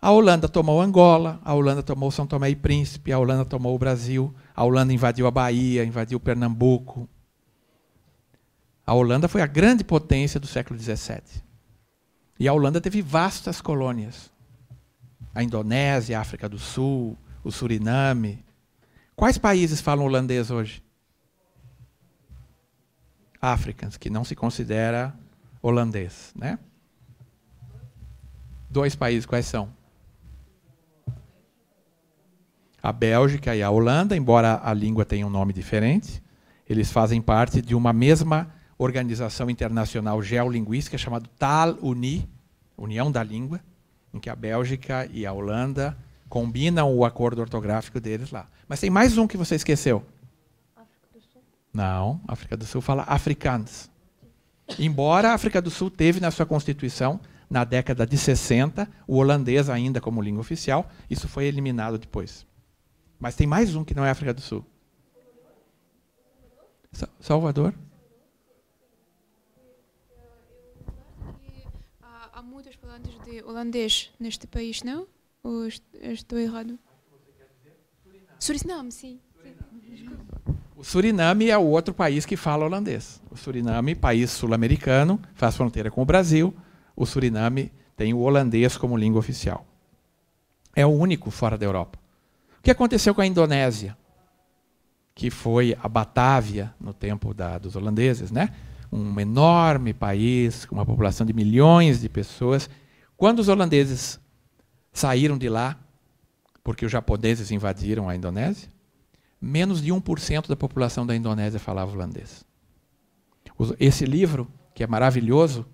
A Holanda tomou Angola, a Holanda tomou São Tomé e Príncipe, a Holanda tomou o Brasil, a Holanda invadiu a Bahia, invadiu Pernambuco. A Holanda foi a grande potência do século XVII. E a Holanda teve vastas colônias a Indonésia, a África do Sul, o Suriname. Quais países falam holandês hoje? África, que não se considera holandês, né? Dois países, quais são? A Bélgica e a Holanda, embora a língua tenha um nome diferente, eles fazem parte de uma mesma organização internacional geolinguística chamada TAL-UNI, União da Língua, em que a Bélgica e a Holanda combinam o acordo ortográfico deles lá. Mas tem mais um que você esqueceu. África do Sul. Não, África do Sul fala africanos. Embora a África do Sul teve na sua constituição na década de 60, o holandês ainda como língua oficial, isso foi eliminado depois. Mas tem mais um que não é África do Sul. Salvador? holandês neste país, não? Ou estou errado? Suriname, sim. O Suriname é o outro país que fala holandês. O Suriname, país sul-americano, faz fronteira com o Brasil. O Suriname tem o holandês como língua oficial. É o único fora da Europa. O que aconteceu com a Indonésia? Que foi a Batávia no tempo da, dos holandeses, né? Um enorme país com uma população de milhões de pessoas quando os holandeses saíram de lá, porque os japoneses invadiram a Indonésia, menos de 1% da população da Indonésia falava holandês. Esse livro, que é maravilhoso,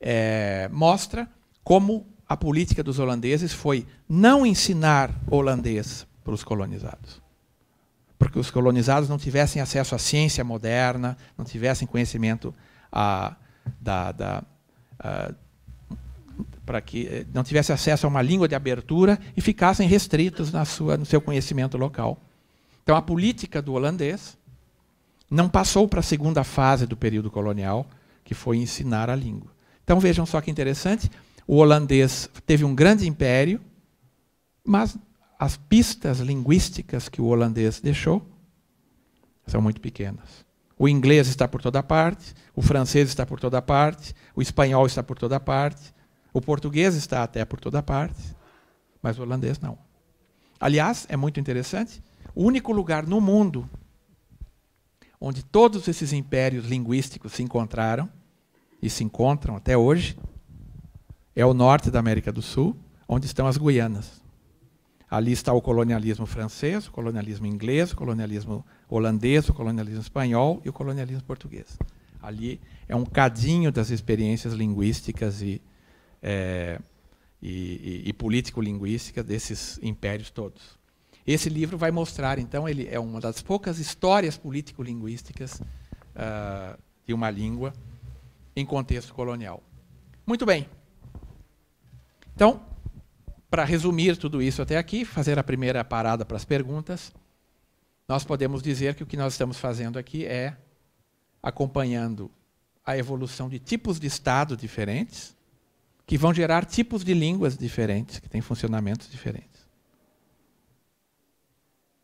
é, mostra como a política dos holandeses foi não ensinar holandês para os colonizados. Porque os colonizados não tivessem acesso à ciência moderna, não tivessem conhecimento a, ah, da, da a, ah, para que eh, não tivesse acesso a uma língua de abertura e ficassem restritos na sua, no seu conhecimento local. Então, a política do holandês não passou para a segunda fase do período colonial, que foi ensinar a língua. Então, vejam só que interessante: o holandês teve um grande império, mas as pistas linguísticas que o holandês deixou são muito pequenas. O inglês está por toda parte, o francês está por toda parte, o espanhol está por toda parte, o português está até por toda parte, mas o holandês não. Aliás, é muito interessante, o único lugar no mundo onde todos esses impérios linguísticos se encontraram e se encontram até hoje é o norte da América do Sul, onde estão as Guianas. Ali está o colonialismo francês, o colonialismo inglês, o colonialismo holandês, o colonialismo espanhol e o colonialismo português. Ali é um cadinho das experiências linguísticas e é, e, e, e político-linguística desses impérios todos. Esse livro vai mostrar, então, ele é uma das poucas histórias político-linguísticas uh, de uma língua em contexto colonial. Muito bem. Então, para resumir tudo isso até aqui, fazer a primeira parada para as perguntas, nós podemos dizer que o que nós estamos fazendo aqui é acompanhando a evolução de tipos de Estado diferentes, que vão gerar tipos de línguas diferentes, que têm funcionamentos diferentes.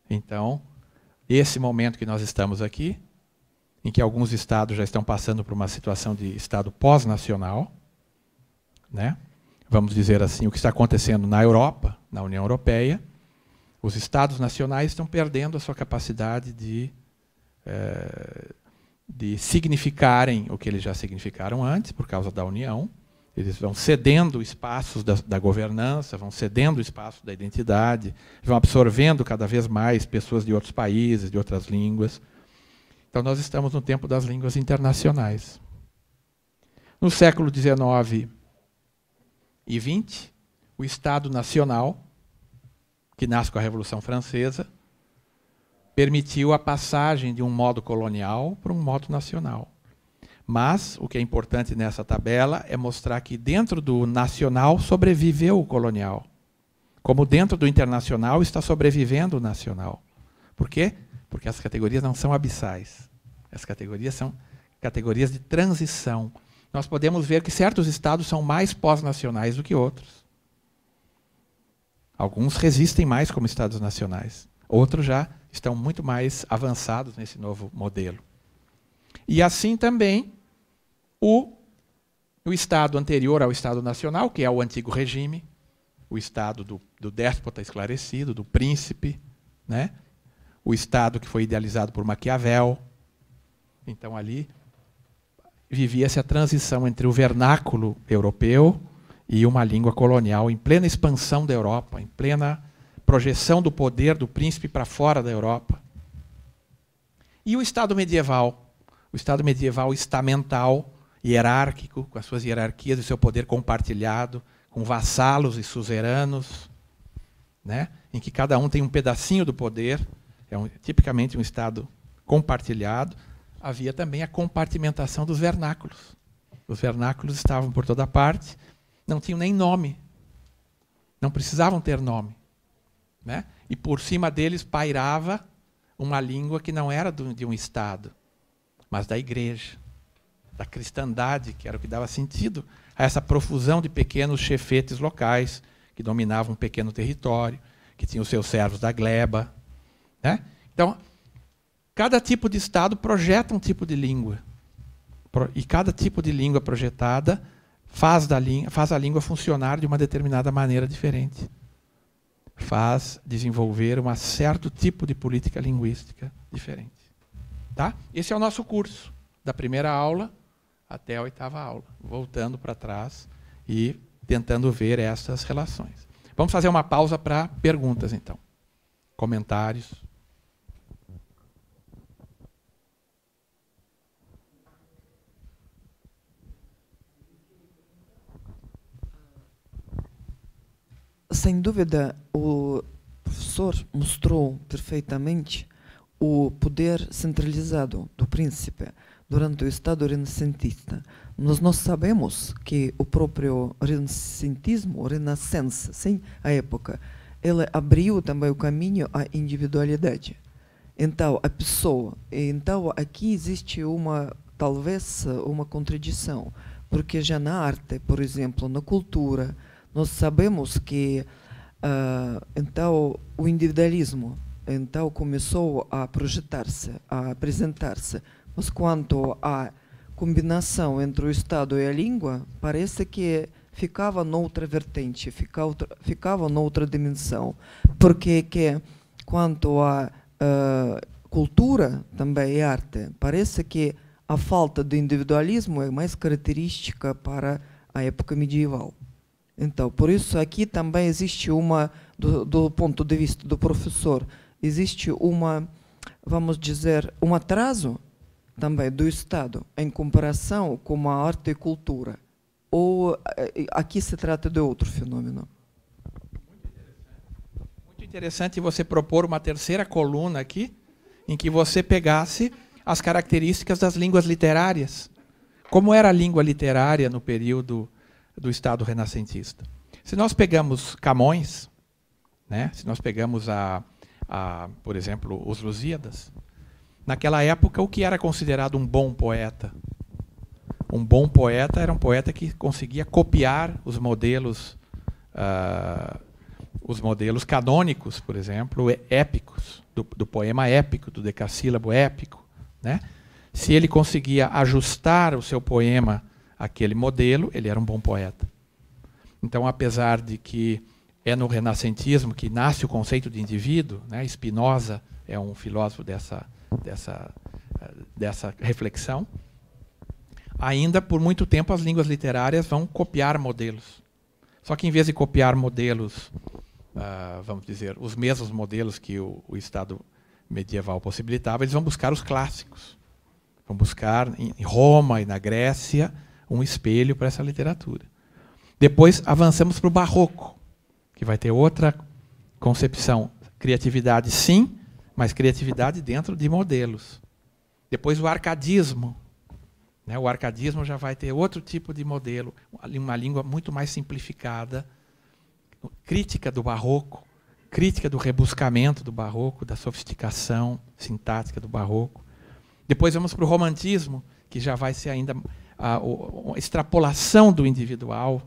Então, esse momento que nós estamos aqui, em que alguns estados já estão passando por uma situação de estado pós-nacional, né? vamos dizer assim, o que está acontecendo na Europa, na União Europeia, os estados nacionais estão perdendo a sua capacidade de, eh, de significarem o que eles já significaram antes, por causa da União, eles vão cedendo espaços da, da, governança, vão cedendo espaço da identidade, vão absorvendo cada vez mais pessoas de outros países, de outras línguas. Então, nós estamos no tempo das línguas internacionais. No século XIX e XX, o Estado Nacional, que nasce com a Revolução Francesa, permitiu a passagem de um modo colonial para um modo nacional. Mas o que é importante nessa tabela é mostrar que dentro do nacional sobreviveu o colonial. Como dentro do internacional está sobrevivendo o nacional. Por quê? Porque as categorias não são abissais. As categorias são categorias de transição. Nós podemos ver que certos estados são mais pós-nacionais do que outros. Alguns resistem mais como estados nacionais. Outros já estão muito mais avançados nesse novo modelo. E assim também o, o Estado anterior ao Estado Nacional, que é o antigo regime, o Estado do, do déspota tá esclarecido, do príncipe, né? o Estado que foi idealizado por Maquiavel. Então, ali vivia-se a transição entre o vernáculo europeu e uma língua colonial em plena expansão da Europa, em plena projeção do poder do príncipe para fora da Europa. E o Estado medieval, o Estado medieval estamental, hierárquico, com as suas hierarquias e seu poder compartilhado, com vassalos e suzeranos, né? em que cada um tem um pedacinho do poder, é um, tipicamente um Estado compartilhado. Havia também a compartimentação dos vernáculos. Os vernáculos estavam por toda parte, não tinham nem nome, não precisavam ter nome. Né? E por cima deles pairava uma língua que não era do, de um Estado, mas da igreja da cristandade, que era o que dava sentido a essa profusão de pequenos chefetes locais que dominavam um pequeno território, que tinham seus servos da gleba. Né? Então, cada tipo de Estado projeta um tipo de língua. E cada tipo de língua projetada faz, da faz a língua funcionar de uma determinada maneira diferente. Faz desenvolver um certo tipo de política linguística diferente. Tá? Esse é o nosso curso da primeira aula até a oitava aula, voltando para trás e tentando ver essas relações. Vamos fazer uma pausa para perguntas, então. Comentários. Sem dúvida, o professor mostrou perfeitamente o poder centralizado do príncipe durante o Estado renascentista. Nós, nós sabemos que o próprio renascentismo, renascença, sim, a época, ela abriu também o caminho à individualidade. Então, a pessoa. Então, aqui existe uma, talvez, uma contradição, porque já na arte, por exemplo, na cultura, nós sabemos que uh, então o individualismo então começou a projetar-se, a apresentar-se mas quanto à combinação entre o Estado e a língua, parece que ficava noutra vertente, ficava, noutra dimensão. Porque que, quanto à uh, cultura também e é arte, parece que a falta de individualismo é mais característica para a época medieval. Então, por isso aqui também existe uma, do, do ponto de vista do professor, existe uma, vamos dizer, um atraso também do Estado em comparação com a arte e cultura? Ou eh, eh, aqui se trata de outro fenômeno? Muito interessante, você propor uma terceira coluna aqui, em que você pegasse as características das línguas literárias. Como era a língua literária no período do Estado renascentista? Se nós pegamos Camões, né? se nós pegamos, a, a por exemplo, os Lusíadas, naquela época, o que era considerado um bom poeta? Um bom poeta era um poeta que conseguia copiar os modelos, uh, os modelos canônicos, por exemplo, é, épicos, do, do poema épico, do decassílabo épico. Né? Se ele conseguia ajustar o seu poema àquele modelo, ele era um bom poeta. Então, apesar de que é no renascentismo que nasce o conceito de indivíduo, né? Spinoza é um filósofo dessa, dessa, eh, dessa reflexão, ainda por muito tempo as línguas literárias vão copiar modelos. Só que em vez de copiar modelos, uh, vamos dizer, os mesmos modelos que o, o, Estado medieval possibilitava, eles vão buscar os clássicos. Vão buscar em Roma e na Grécia um espelho para essa literatura. Depois avançamos para o barroco, que vai ter outra concepção. Criatividade, sim, mas criatividade dentro de modelos. Depois o arcadismo. Né? O arcadismo já vai ter outro tipo de modelo, uma língua muito mais simplificada, crítica do barroco, crítica do rebuscamento do barroco, da sofisticação sintática do barroco. Depois vamos para o romantismo, que já vai ser ainda a, a, a extrapolação do individual,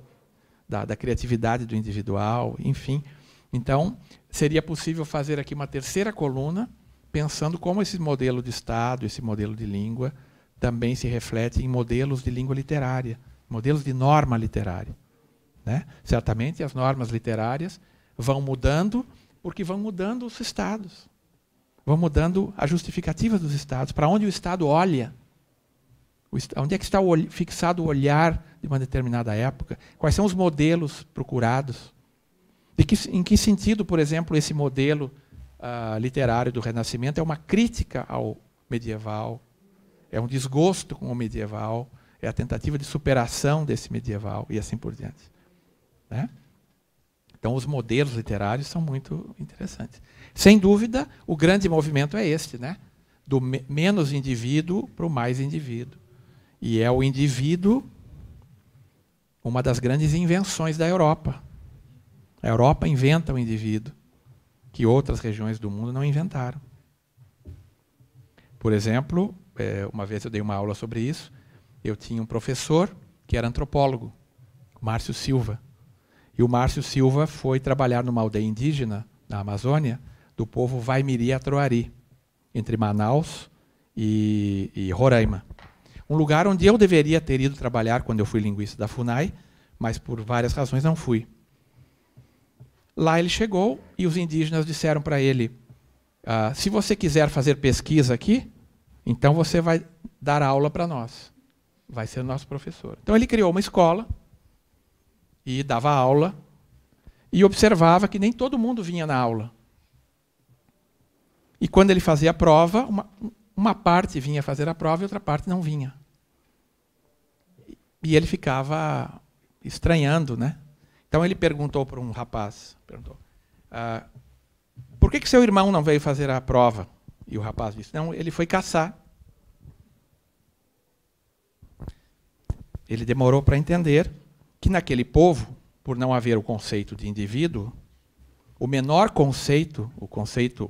da, da criatividade do individual, enfim. Então, seria possível fazer aqui uma terceira coluna, pensando como esse modelo de Estado, esse modelo de língua, também se reflete em modelos de língua literária, modelos de norma literária. Né? Certamente as normas literárias vão mudando, porque vão mudando os Estados, vão mudando a justificativa dos Estados, para onde o Estado olha. Onde é que está fixado o olhar de uma determinada época? Quais são os modelos procurados? Que, em que sentido, por exemplo, esse modelo uh, literário do Renascimento é uma crítica ao medieval, é um desgosto com o medieval, é a tentativa de superação desse medieval e assim por diante. Né? Então, os modelos literários são muito interessantes. Sem dúvida, o grande movimento é este, né? do me menos indivíduo para o mais indivíduo. E é o indivíduo uma das grandes invenções da Europa a Europa inventa o um indivíduo que outras regiões do mundo não inventaram. Por exemplo, é, uma vez eu dei uma aula sobre isso, eu tinha um professor que era antropólogo, Márcio Silva. E o Márcio Silva foi trabalhar numa aldeia indígena na Amazônia do povo Vaimiri Atroari, entre Manaus e, e Roraima. Um lugar onde eu deveria ter ido trabalhar quando eu fui linguista da FUNAI, mas por várias razões não fui. Lá ele chegou e os indígenas disseram para ele: ah, se você quiser fazer pesquisa aqui, então você vai dar aula para nós. Vai ser nosso professor. Então ele criou uma escola e dava aula e observava que nem todo mundo vinha na aula. E quando ele fazia a prova, uma, uma parte vinha fazer a prova e outra parte não vinha. E ele ficava estranhando, né? Então ele perguntou para um rapaz: perguntou. Ah, por que, que seu irmão não veio fazer a prova? E o rapaz disse: Não, ele foi caçar. Ele demorou para entender que naquele povo, por não haver o conceito de indivíduo, o menor conceito, o conceito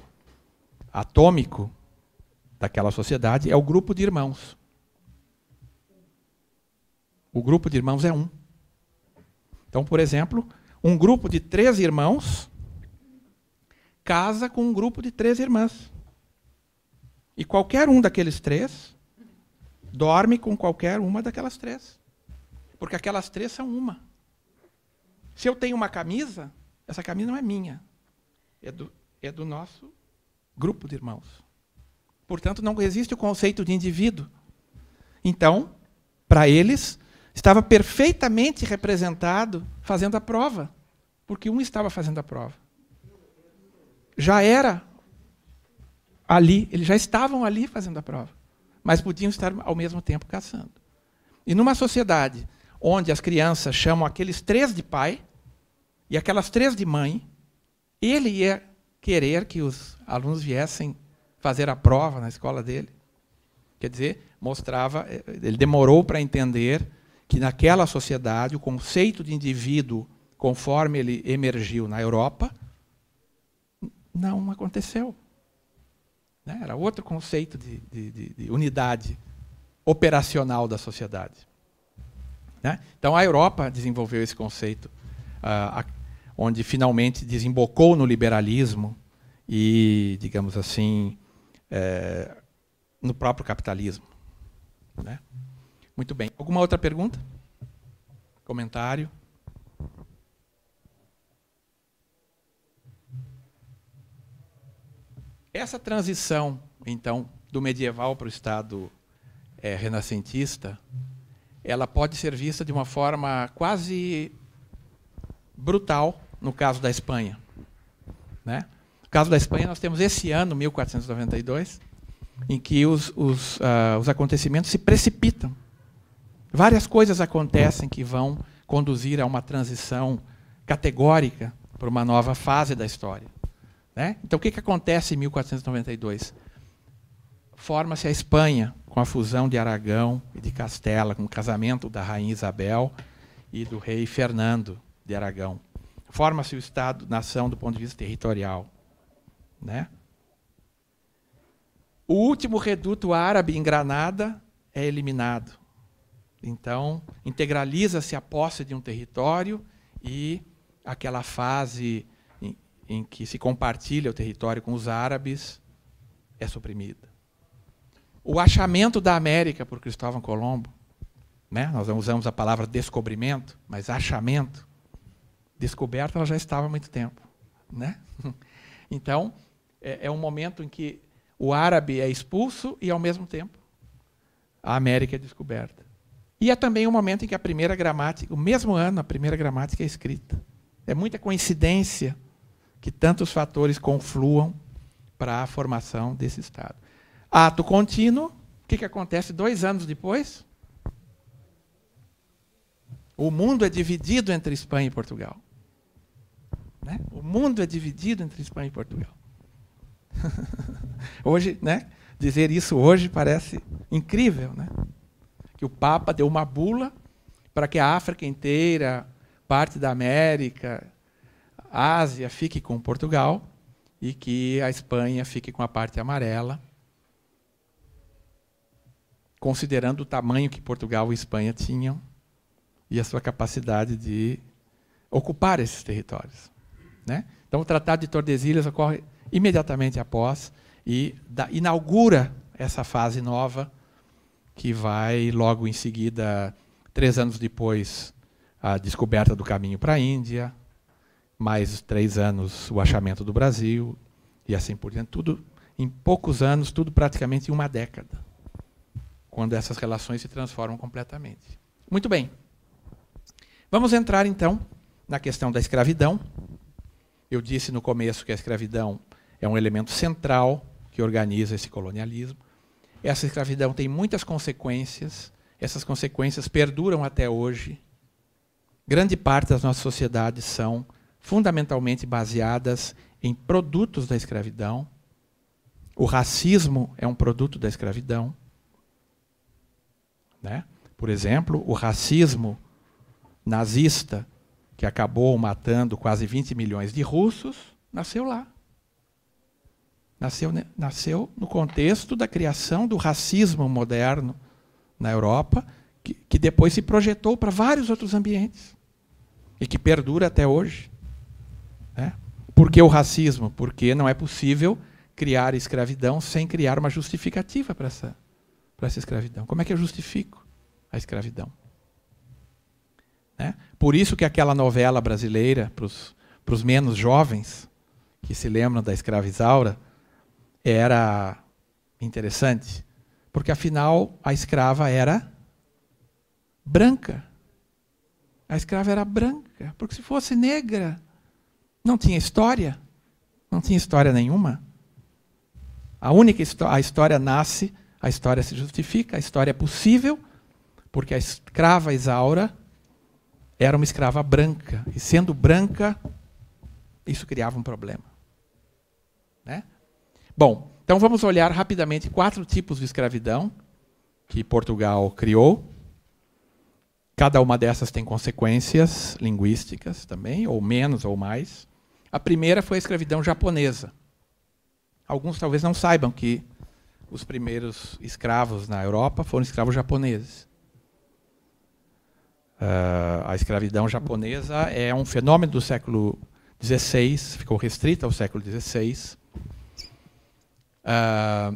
atômico daquela sociedade é o grupo de irmãos. O grupo de irmãos é um. Então, por exemplo, um grupo de três irmãos casa com um grupo de três irmãs. E qualquer um daqueles três dorme com qualquer uma daquelas três. Porque aquelas três são uma. Se eu tenho uma camisa, essa camisa não é minha. É do, é do nosso grupo de irmãos. Portanto, não existe o conceito de indivíduo. Então, para eles, estava perfeitamente representado fazendo a prova, porque um estava fazendo a prova. Já era ali, eles já estavam ali fazendo a prova, mas podiam estar ao mesmo tempo caçando. E numa sociedade onde as crianças chamam aqueles três de pai e aquelas três de mãe, ele ia querer que os alunos viessem fazer a prova na escola dele. Quer dizer, mostrava, eh, ele demorou para entender que naquela sociedade o conceito de indivíduo, conforme ele emergiu na Europa, não aconteceu. Né? Era outro conceito de, de, de, de, unidade operacional da sociedade. Né? Então a Europa desenvolveu esse conceito, ah, onde finalmente desembocou no liberalismo e, digamos assim, eh, no próprio capitalismo. Né? Muito bem. Alguma outra pergunta? Comentário? Essa transição, então, do medieval para o Estado é, renascentista, ela pode ser vista de uma forma quase brutal no caso da Espanha. Né? No caso da Espanha, nós temos esse ano, 1492, em que os, os, uh, os acontecimentos se precipitam Várias coisas acontecem que vão conduzir a uma transição categórica para uma nova fase da história. Né? Então, o que, que acontece em 1492? Forma-se a Espanha, com a fusão de Aragão e de Castela, com o casamento da rainha Isabel e do rei Fernando de Aragão. Forma-se o Estado-nação do ponto de vista territorial. Né? O último reduto árabe em Granada é eliminado. Então, integraliza-se a posse de um território e aquela fase em, em que se compartilha o território com os árabes é suprimida. O achamento da América por Cristóvão Colombo, né? nós não usamos a palavra descobrimento, mas achamento, descoberta ela já estava há muito tempo. Né? *laughs* Então, é, é um momento em que o árabe é expulso e, ao mesmo tempo, a América é descoberta. E é também o um momento em que a primeira gramática, o mesmo ano, a primeira gramática é escrita. É muita coincidência que tantos fatores confluam para a formação desse Estado. Ato contínuo, o que, que acontece dois anos depois? O mundo é dividido entre Espanha e Portugal. Né? O mundo é dividido entre Espanha e Portugal. *laughs* hoje, né? dizer isso hoje parece incrível, né? que o Papa deu uma bula para que a África inteira, parte da América, Ásia fique com Portugal e que a Espanha fique com a parte amarela, considerando o tamanho que Portugal e Espanha tinham e a sua capacidade de ocupar esses territórios. Né? Então, o Tratado de Tordesilhas ocorre imediatamente após e da, inaugura essa fase nova que vai logo em seguida, três anos depois, a descoberta do caminho para a Índia, mais três anos o achamento do Brasil e assim por diante. Tudo em poucos anos, tudo praticamente em uma década, quando essas relações se transformam completamente. Muito bem. Vamos entrar então na questão da escravidão. Eu disse no começo que a escravidão é um elemento central que organiza esse colonialismo. Essa escravidão tem muitas consequências, essas consequências perduram até hoje. Grande parte das nossas sociedades são fundamentalmente baseadas em produtos da escravidão. O racismo é um produto da escravidão. Né? Por exemplo, o racismo nazista, que acabou matando quase 20 milhões de russos, nasceu lá. Nasceu, nasceu no contexto da criação do racismo moderno na Europa, que, que depois se projetou para vários outros ambientes e que perdura até hoje. Né? Por que o racismo? Porque não é possível criar escravidão sem criar uma justificativa para essa, para essa escravidão. Como é que eu justifico a escravidão? Né? Por isso que aquela novela brasileira, para os menos jovens, que se lembram da escravizaura, era interessante, porque afinal a escrava era branca. A escrava era branca, porque se fosse negra, não tinha história, não tinha história nenhuma. A única a história nasce, a história se justifica, a história é possível, porque a escrava Isaura era uma escrava branca, e sendo branca, isso criava um problema. Né? Bom, então vamos olhar rapidamente quatro tipos de escravidão que Portugal criou. Cada uma dessas tem consequências linguísticas também, ou menos ou mais. A primeira foi a escravidão japonesa. Alguns talvez não saibam que os primeiros escravos na Europa foram escravos japoneses. Uh, a escravidão japonesa é um fenômeno do século XVI, ficou restrita ao século XVI, ah,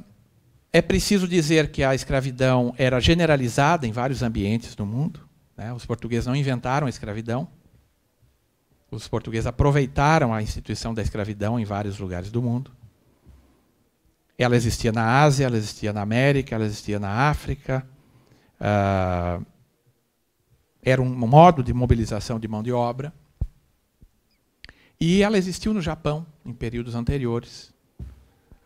é preciso dizer que a escravidão era generalizada em vários ambientes do mundo. Né? Os portugueses não inventaram a escravidão. Os portugueses aproveitaram a instituição da escravidão em vários lugares do mundo. Ela existia na Ásia, ela existia na América, ela existia na África. Ah, era um modo de mobilização de mão de obra. E ela existiu no Japão em períodos anteriores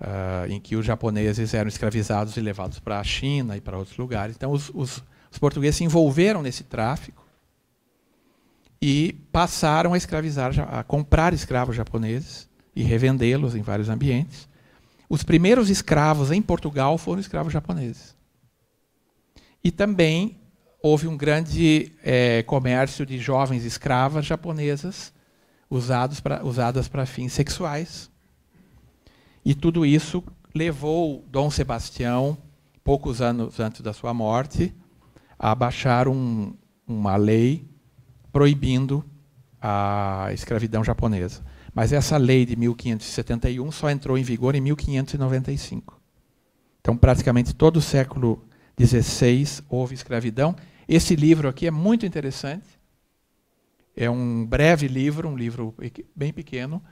uh, em que os japoneses eram escravizados e levados para a China e para outros lugares. Então, os, os, os portugueses se envolveram nesse tráfico e passaram a escravizar, a comprar escravos japoneses e revendê-los em vários ambientes. Os primeiros escravos em Portugal foram escravos japoneses. E também houve um grande é, comércio de jovens escravas japonesas usados pra, usadas para fins sexuais e tudo isso levou Dom Sebastião, poucos anos antes da sua morte, a baixar um, uma lei proibindo a escravidão japonesa. Mas essa lei de 1571 só entrou em vigor em 1595. Então, praticamente todo o século XVI houve escravidão. Esse livro aqui é muito interessante. É um breve livro, um livro bem pequeno,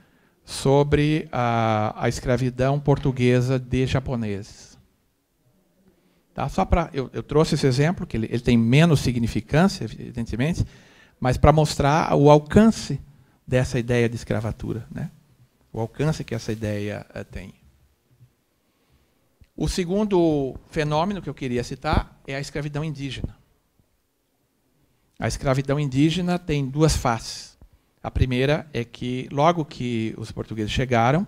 sobre a, a escravidão portuguesa de japoneses. Tá? Só para eu, eu, trouxe esse exemplo que ele, ele tem menos significância, evidentemente, mas para mostrar o alcance dessa ideia de escravatura, né? O alcance que essa ideia eh, tem. O segundo fenômeno que eu queria citar é a escravidão indígena. A escravidão indígena tem duas faces. A primeira é que, logo que os portugueses chegaram,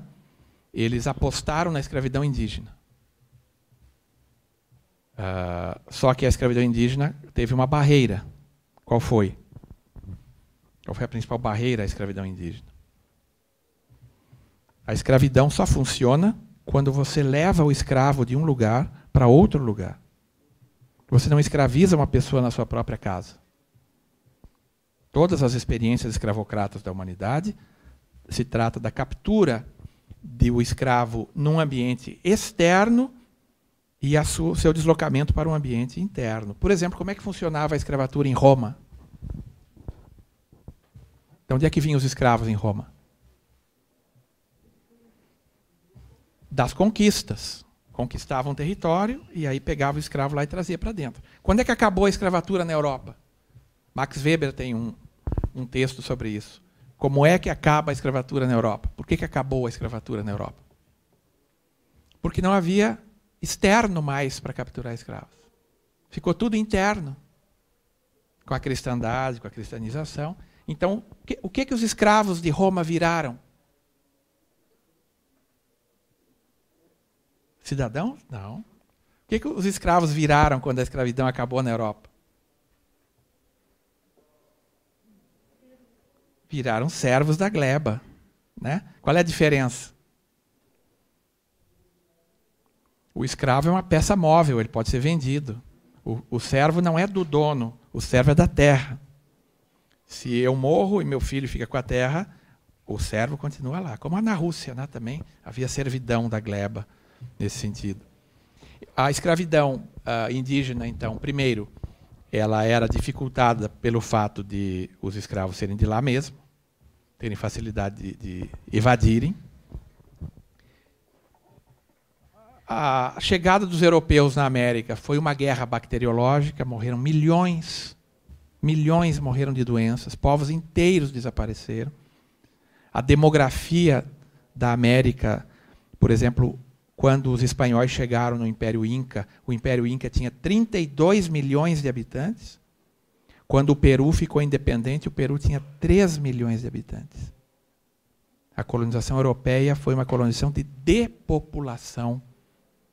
eles apostaram na escravidão indígena. Uh, só que a escravidão indígena teve uma barreira. Qual foi? Qual foi a principal barreira à escravidão indígena? A escravidão só funciona quando você leva o escravo de um lugar para outro lugar. Você não escraviza uma pessoa na sua própria casa todas as experiências escravocratas da humanidade, se trata da captura do escravo num ambiente externo e o seu, seu deslocamento para um ambiente interno. Por exemplo, como é que funcionava a escravatura em Roma? De onde é que vinham os escravos em Roma? Das conquistas. Conquistavam um território e aí pegava o escravo lá e trazia para dentro. Quando é que acabou a escravatura na Europa? Max Weber tem um um texto sobre isso. Como é que acaba a escravatura na Europa? Por que, que acabou a escravatura na Europa? Porque não havia externo mais para capturar escravos. Ficou tudo interno. Com a cristandade, com a cristianização. Então, o que, que, que os escravos de Roma viraram? Cidadãos? Não. O que, que os escravos viraram quando a escravidão acabou na Europa? viraram servos da gleba. Né? Qual é a diferença? O escravo é uma peça móvel, ele pode ser vendido. O, o servo não é do dono, o servo é da terra. Se eu morro e meu filho fica com a terra, o servo continua lá. Como na Rússia né, também havia servidão da gleba nesse sentido. A escravidão uh, indígena, então, primeiro, ela era dificultada pelo fato de os escravos serem de lá mesmo, terem facilidade de, de evadirem. A chegada dos europeus na América foi uma guerra bacteriológica, morreram milhões, milhões morreram de doenças, povos inteiros desapareceram. A demografia da América, por exemplo, quando os espanhóis chegaram no Império Inca, o Império Inca tinha 32 milhões de habitantes. Quando o Peru ficou independente, o Peru tinha 3 milhões de habitantes. A colonização europeia foi uma colonização de depopulação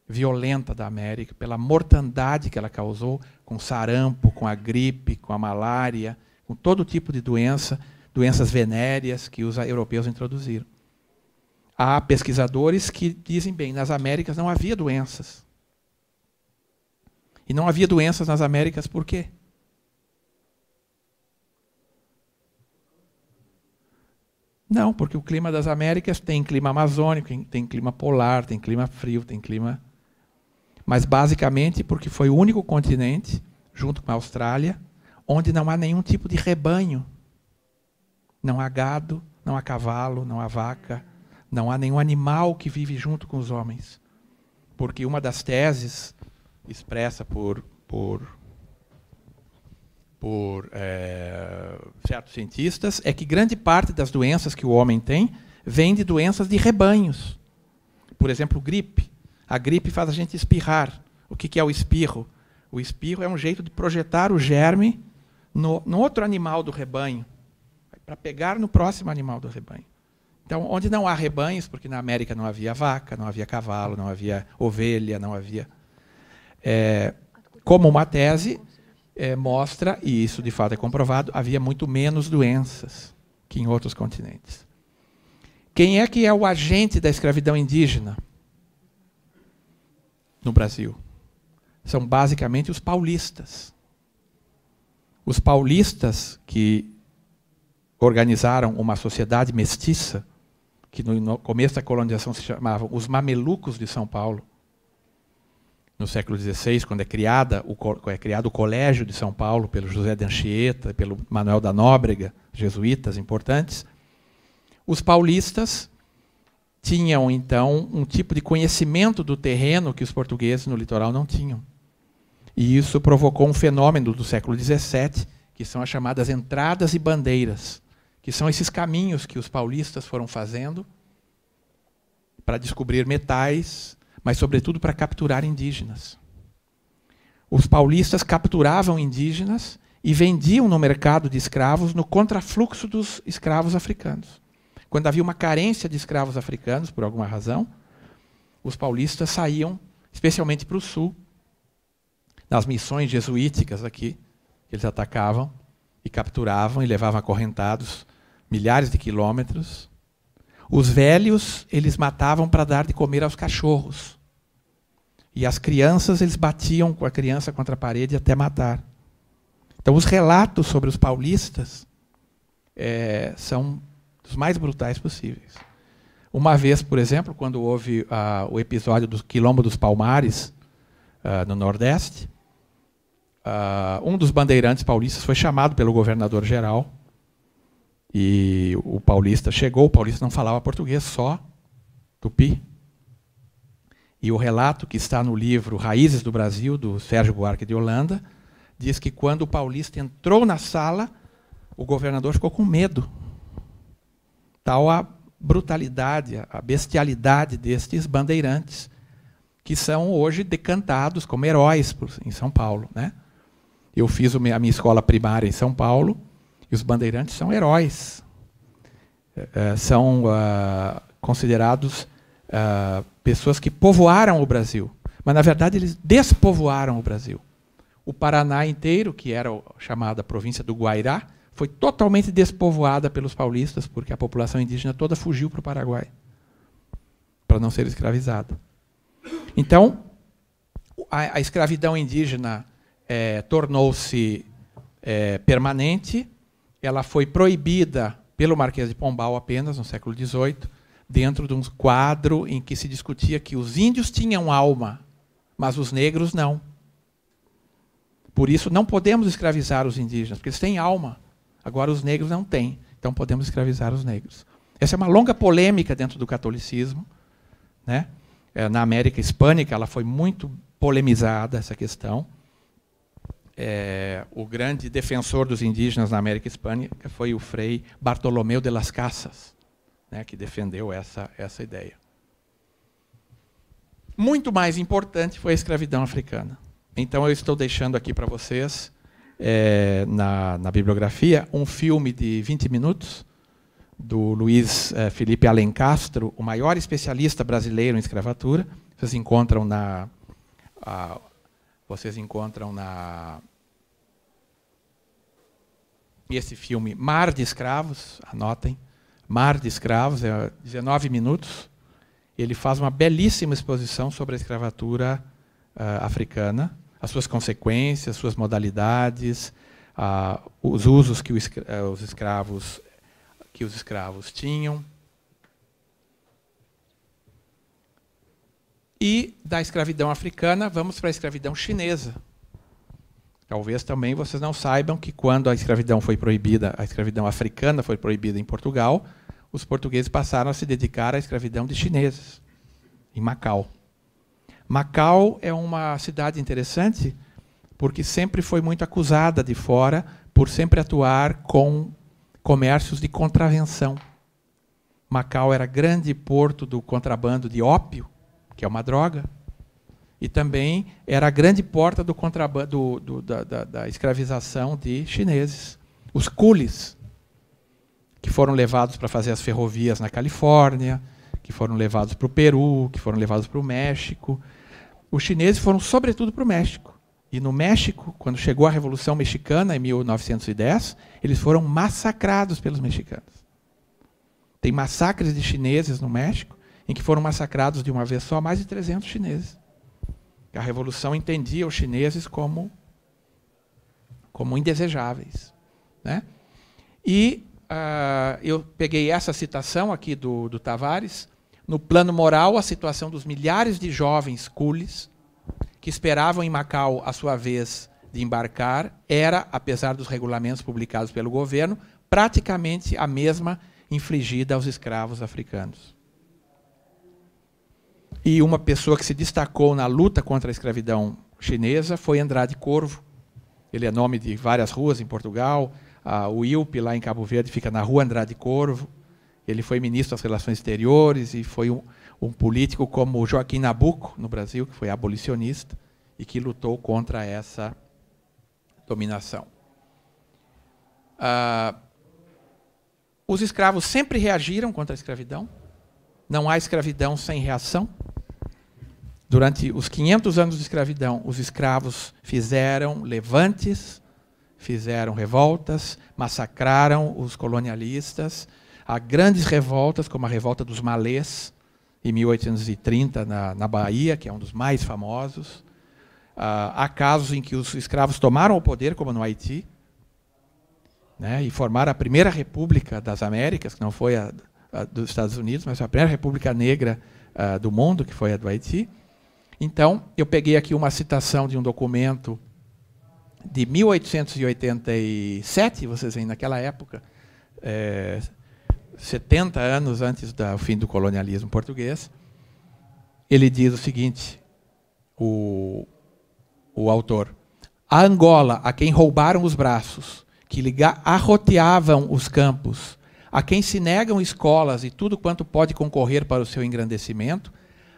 violenta da América, pela mortandade que ela causou com sarampo, com a gripe, com a malária, com todo tipo de doença, doenças venéreas que os europeus introduziram. Há pesquisadores que dizem bem, nas Américas não havia doenças. E não havia doenças nas Américas por quê? Não, porque o clima das Américas tem clima amazônico, tem clima polar, tem clima frio, tem clima. Mas basicamente porque foi o único continente, junto com a Austrália, onde não há nenhum tipo de rebanho. Não há gado, não há cavalo, não há vaca. Não há nenhum animal que vive junto com os homens. Porque uma das teses expressa por, por, por é, certos cientistas é que grande parte das doenças que o homem tem vem de doenças de rebanhos. Por exemplo, gripe. A gripe faz a gente espirrar. O que, é o espirro? O espirro é um jeito de projetar o germe no, no outro animal do rebanho, para pegar no próximo animal do rebanho. Então, onde não há rebanhos, porque na América não havia vaca, não havia cavalo, não havia ovelha, não havia. É, como uma tese, é, mostra, e isso de fato é comprovado, havia muito menos doenças que em outros continentes. Quem é que é o agente da escravidão indígena no Brasil? São basicamente os paulistas. Os paulistas que organizaram uma sociedade mestiça que no começo da colonização se chamavam os mamelucos de São Paulo. No século XVI, quando é, criada o, é criado o Colégio de São Paulo pelo José de Anchieta, pelo Manuel da Nóbrega, jesuítas importantes, os paulistas tinham, então, um tipo de conhecimento do terreno que os portugueses no litoral não tinham. E isso provocou um fenômeno do século XVII, que são as chamadas entradas e bandeiras que são esses caminhos que os paulistas foram fazendo para descobrir metais, mas sobretudo para capturar indígenas. Os paulistas capturavam indígenas e vendiam no mercado de escravos no contrafluxo dos escravos africanos. Quando havia uma carência de escravos africanos, por alguma razão, os paulistas saíam, especialmente para o sul, nas missões jesuíticas aqui, que eles atacavam e capturavam e levavam acorrentados milhares de quilômetros. Os velhos, eles matavam para dar de comer aos cachorros. E as crianças, eles batiam com a criança contra a parede até matar. Então, os relatos sobre os paulistas é, são os mais brutais possíveis. Uma vez, por exemplo, quando houve ah, o episódio do Quilombo dos Palmares, ah, no Nordeste, ah, um dos bandeirantes paulistas foi chamado pelo governador-geral e o paulista chegou, o paulista não falava português, só tupi. E o relato que está no livro Raízes do Brasil, do Sérgio Buarque de Holanda, diz que quando o paulista entrou na sala, o governador ficou com medo. Tal a brutalidade, a bestialidade destes bandeirantes, que são hoje decantados como heróis em São Paulo. Né? Eu fiz a minha escola primária em São Paulo, e os bandeirantes são heróis. É, é, são uh, considerados uh, pessoas que povoaram o Brasil. Mas, na verdade, eles despovoaram o Brasil. O Paraná inteiro, que era chamada província do Guairá, foi totalmente despovoada pelos paulistas, porque a população indígena toda fugiu para o Paraguai para não ser escravizada. Então, a, a escravidão indígena é, tornou-se é, permanente ela foi proibida pelo Marquês de Pombal apenas, no século XVIII, dentro de um quadro em que se discutia que os índios tinham alma, mas os negros não. Por isso, não podemos escravizar os indígenas, porque eles têm alma. Agora, os negros não têm, então podemos escravizar os negros. Essa é uma longa polêmica dentro do catolicismo. Né? É, na América Hispânica, ela foi muito polemizada, essa questão é, o grande defensor dos indígenas na América Hispânica foi o Frei Bartolomeu de las Casas, né, que defendeu essa, essa ideia. Muito mais importante foi a escravidão africana. Então eu estou deixando aqui para vocês, é, na, na, bibliografia, um filme de 20 minutos, do Luiz é, Felipe Alencastro, o maior especialista brasileiro em escravatura. Vocês encontram na, a, vocês encontram na esse filme Mar de Escravos, anotem, Mar de Escravos, é 19 minutos. Ele faz uma belíssima exposição sobre a escravatura uh, africana, as suas consequências, suas modalidades, uh, os usos que o, eh, os escravos que os escravos tinham. E da escravidão africana, vamos para a escravidão chinesa. Talvez também vocês não saibam que quando a escravidão foi proibida, a escravidão africana foi proibida em Portugal, os portugueses passaram a se dedicar à escravidão de chineses, em Macau. Macau é uma cidade interessante porque sempre foi muito acusada de fora por sempre atuar com comércios de contravenção. Macau era grande porto do contrabando de ópio que é uma droga. E também era a grande porta do contrabando, do, da, da, da escravização de chineses. Os culis, que foram levados para fazer as ferrovias na Califórnia, que foram levados para o Peru, que foram levados para o México. Os chineses foram, sobretudo, para o México. E no México, quando chegou a Revolução Mexicana em 1910, eles foram massacrados pelos mexicanos. Tem massacres de chineses no México em que foram massacrados de uma vez só mais de 300 chineses. A revolução entendia os chineses como, como indesejáveis. Né? E uh, eu peguei essa citação aqui do, do Tavares. No plano moral, a situação dos milhares de jovens cules que esperavam em Macau a sua vez de embarcar era, apesar dos regulamentos publicados pelo governo, praticamente a mesma infligida aos escravos africanos. E uma pessoa que se destacou na luta contra a escravidão chinesa foi Andrade Corvo. Ele é nome de várias ruas em Portugal. o IUP, lá em Cabo Verde, fica na rua Andrade Corvo. Ele foi ministro das Relações Exteriores e foi um, um político como Joaquim Nabuco, no Brasil, que foi abolicionista e que lutou contra essa dominação. Ah, os escravos sempre reagiram contra a escravidão não há escravidão sem reação. Durante os 500 anos de escravidão, os escravos fizeram levantes, fizeram revoltas, massacraram os colonialistas. Há grandes revoltas, como a revolta dos malês, em 1830, na, na Bahia, que é um dos mais famosos. Ah, há casos em que os escravos tomaram o poder, como no Haiti, né, e formaram a primeira república das Américas, que não foi a ah, dos Estados Unidos, mas foi a primeira república negra uh, do mundo, que foi a do Haiti. Então, eu peguei aqui uma citação de um documento de 1887, vocês veem, naquela época, é, eh, 70 anos antes do fim do colonialismo português, ele diz o seguinte, o, o autor, a Angola, a quem roubaram os braços, que arroteavam os campos, a quem se negam escolas e tudo quanto pode concorrer para o seu engrandecimento,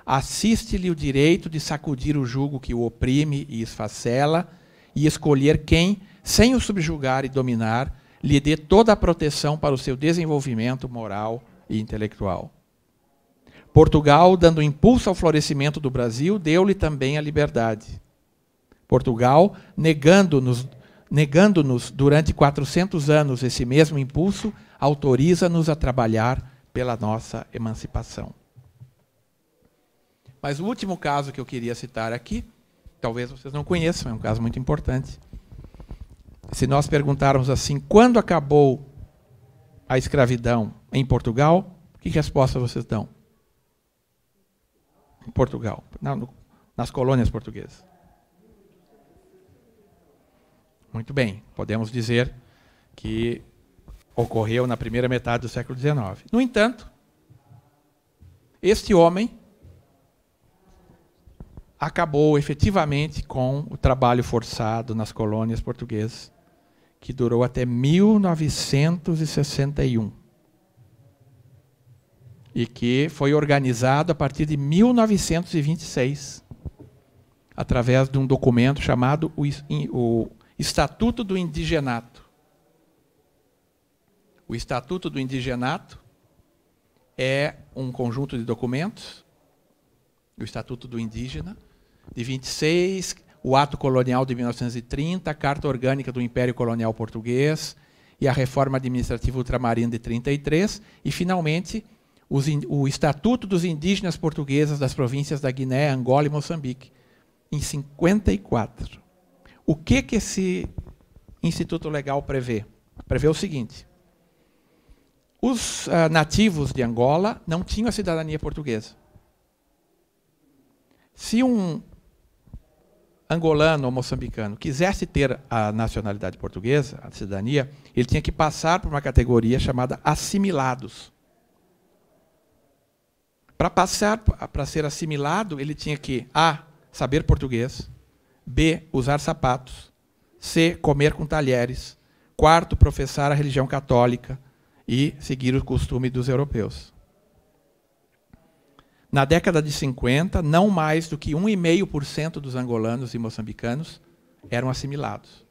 assiste-lhe o direito de sacudir o jugo que o oprime e esfacela, e escolher quem, sem o subjugar e dominar, lhe dê toda a proteção para o seu desenvolvimento moral e intelectual. Portugal, dando impulso ao florescimento do Brasil, deu-lhe também a liberdade. Portugal, negando-nos negando-nos durante 400 anos esse mesmo impulso, autoriza-nos a trabalhar pela nossa emancipação. Mas o último caso que eu queria citar aqui, talvez vocês não conheçam, é um caso muito importante. Se nós perguntarmos assim, quando acabou a escravidão em Portugal, que resposta vocês dão? Em Portugal, nas colônias portuguesas. Muito bem, podemos dizer que ocorreu na primeira metade do século XIX. No entanto, este homem acabou efetivamente com o trabalho forçado nas colônias portuguesas, que durou até 1961. E que foi organizado a partir de 1926, através de um documento chamado o, Estatuto do Indigenato. O Estatuto do Indigenato é um conjunto de documentos, o Estatuto do Indígena, de 26, o Ato Colonial de 1930, a Carta Orgânica do Império Colonial Português e a Reforma Administrativa Ultramarina de 33 e, finalmente, o Estatuto dos Indígenas Portugueses das províncias da Guiné, Angola e Moçambique, em 54. O que, que esse Instituto Legal prevê? Prevê o seguinte: os uh, nativos de Angola não tinham a cidadania portuguesa. Se um angolano ou moçambicano quisesse ter a nacionalidade portuguesa, a cidadania, ele tinha que passar por uma categoria chamada assimilados. Para passar, para ser assimilado, ele tinha que a saber português, B. Usar sapatos. C. Comer com talheres. Quarto, professar a religião católica e seguir o costume dos europeus. Na década de 50, não mais do que 1,5% dos angolanos e moçambicanos eram assimilados.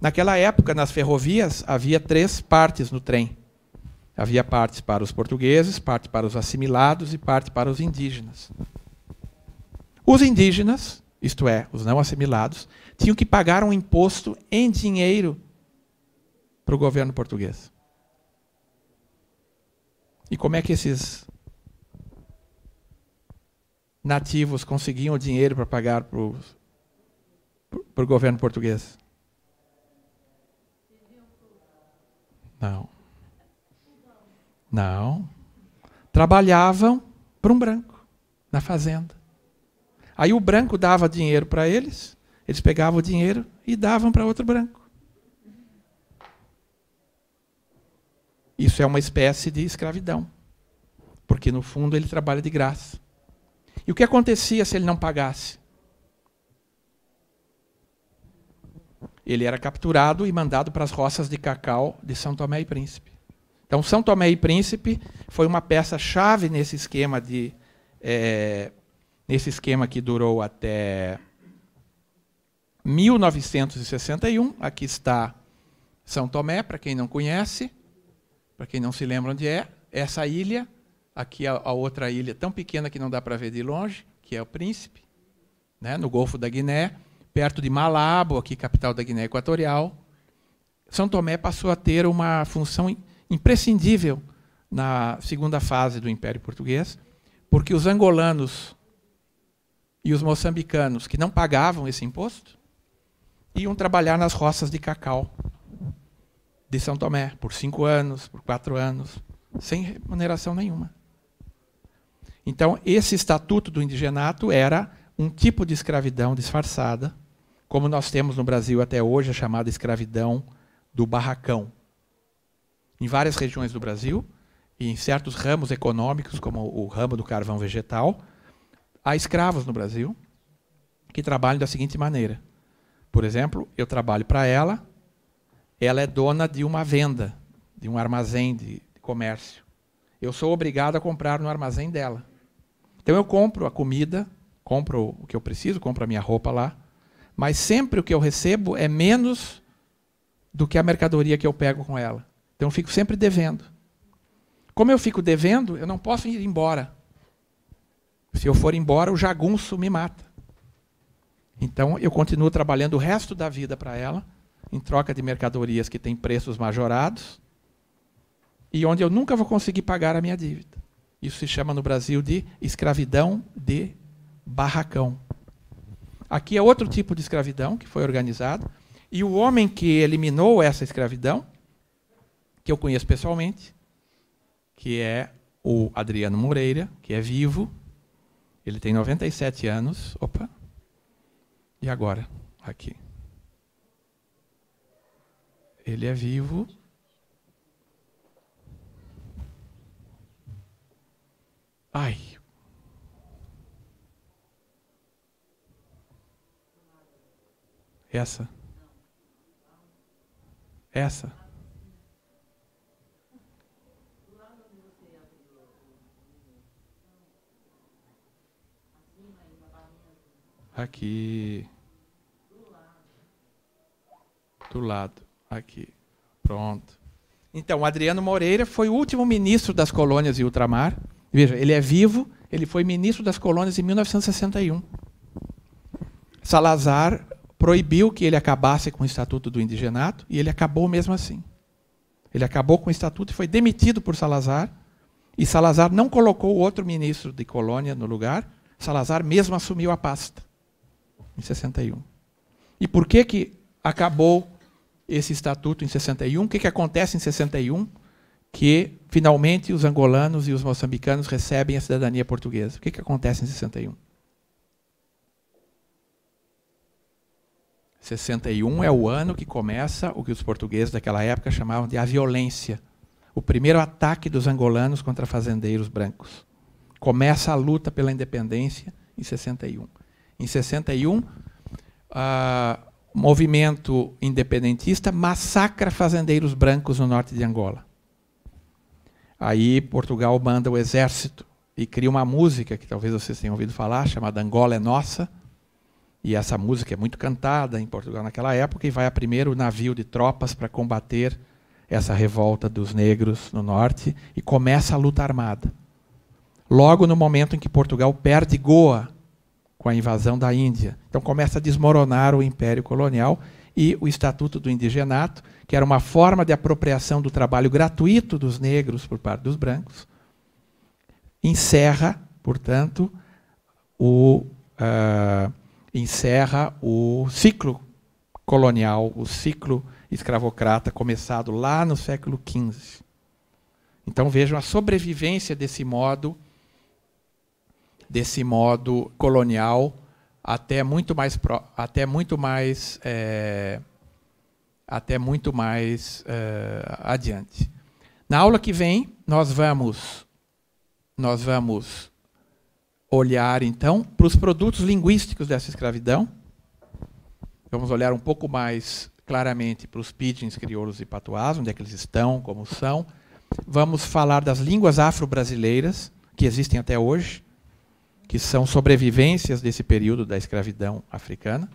Naquela época, nas ferrovias, havia três partes no trem: havia partes para os portugueses, parte para os assimilados e parte para os indígenas. Os indígenas isto é, os não assimilados, tinham que pagar um imposto em dinheiro para o governo português. E como é que esses nativos conseguiam o dinheiro para pagar para o governo português? Não. Não. Trabalhavam para um branco, na fazenda. Aí o branco dava dinheiro para eles, eles pegavam o dinheiro e davam para outro branco. Isso é uma espécie de escravidão, porque no fundo ele trabalha de graça. E o que acontecia se ele não pagasse? Ele era capturado e mandado para as roças de cacau de São Tomé e Príncipe. Então, São Tomé e Príncipe foi uma peça-chave nesse esquema de é, nesse esquema que durou até 1961. Aqui está São Tomé, para quem não conhece, para quem não se lembra onde é, essa ilha. Aqui a, outra ilha tão pequena que não dá para ver de longe, que é o Príncipe, né, no Golfo da Guiné, perto de Malabo, aqui capital da Guiné Equatorial. São Tomé passou a ter uma função imprescindível na segunda fase do Império Português, porque os angolanos e os moçambicanos que não pagavam esse imposto iam trabalhar nas roças de cacau de São Tomé por cinco anos, por quatro anos, sem remuneração nenhuma. Então, esse estatuto do indigenato era um tipo de escravidão disfarçada, como nós temos no Brasil até hoje a chamada escravidão do barracão. Em várias regiões do Brasil, e em certos ramos econômicos, como o ramo do carvão vegetal, Há escravos no Brasil que trabalham da seguinte maneira. Por exemplo, eu trabalho para ela, ela é dona de uma venda, de um armazém de, comércio. Eu sou obrigado a comprar no armazém dela. Então eu compro a comida, compro o que eu preciso, compro a minha roupa lá, mas sempre o que eu recebo é menos do que a mercadoria que eu pego com ela. Então eu fico sempre devendo. Como eu fico devendo, eu não posso ir embora. Se eu for embora, o jagunço me mata. Então eu continuo trabalhando o resto da vida para ela, em troca de mercadorias que têm preços majorados e onde eu nunca vou conseguir pagar a minha dívida. Isso se chama no Brasil de escravidão de barracão. Aqui é outro tipo de escravidão que foi organizado, e o homem que eliminou essa escravidão, que eu conheço pessoalmente, que é o Adriano Moreira, que é vivo, ele tem 97 anos. Opa! E agora? Aqui. Ele é vivo. Ai. Essa. Essa. aqui. Do lado, aqui. Pronto. Então, Adriano Moreira foi o último ministro das colônias e ultramar. Veja, ele é vivo, ele foi ministro das colônias em 1961. Salazar proibiu que ele acabasse com o Estatuto do Indigenato e ele acabou mesmo assim. Ele acabou com o Estatuto e foi demitido por Salazar. E Salazar não colocou outro ministro de colônia no lugar. Salazar mesmo assumiu a pasta em 61. E por que, que acabou esse estatuto em 61? O que, que acontece em 61? Que finalmente os angolanos e os moçambicanos recebem a cidadania portuguesa. O que, que acontece em 61? 61 é o ano que começa o que os portugueses daquela época chamavam de a violência. O primeiro ataque dos angolanos contra fazendeiros brancos. Começa a luta pela independência em 61 em 61, uh, ah, movimento independentista massacra fazendeiros brancos no norte de Angola. Aí Portugal manda o exército e cria uma música que talvez vocês tenham ouvido falar, chamada Angola é Nossa. E essa música é muito cantada em Portugal naquela época e vai a primeiro navio de tropas para combater essa revolta dos negros no norte e começa a luta armada. Logo no momento em que Portugal perde Goa, com a invasão da Índia. Então começa a desmoronar o império colonial e o Estatuto do Indigenato, que era uma forma de apropriação do trabalho gratuito dos negros por parte dos brancos, encerra, portanto, o, uh, encerra o ciclo colonial, o ciclo escravocrata começado lá no século XV. Então vejam a sobrevivência desse modo desse modo colonial até muito mais até muito mais é, até muito mais é, adiante. Na aula que vem nós vamos nós vamos olhar então para os produtos linguísticos dessa escravidão. Vamos olhar um pouco mais claramente para os pidgins crioulos e patuás, onde é que eles estão, como são. Vamos falar das línguas afro-brasileiras que existem até hoje que são sobrevivências desse período da escravidão africana.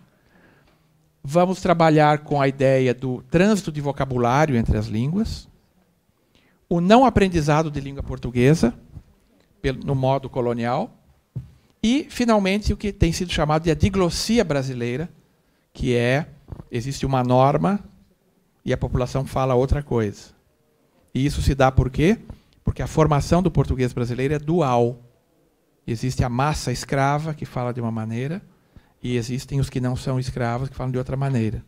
Vamos trabalhar com a ideia do trânsito de vocabulário entre as línguas, o não aprendizado de língua portuguesa no modo colonial e, finalmente, o que tem sido chamado de a diglossia brasileira, que é existe uma norma e a população fala outra coisa. E isso se dá por quê? Porque a formação do português brasileiro é dual. Existe a massa escrava, que fala de uma maneira, e existem os que não são escravos, que falam de outra maneira.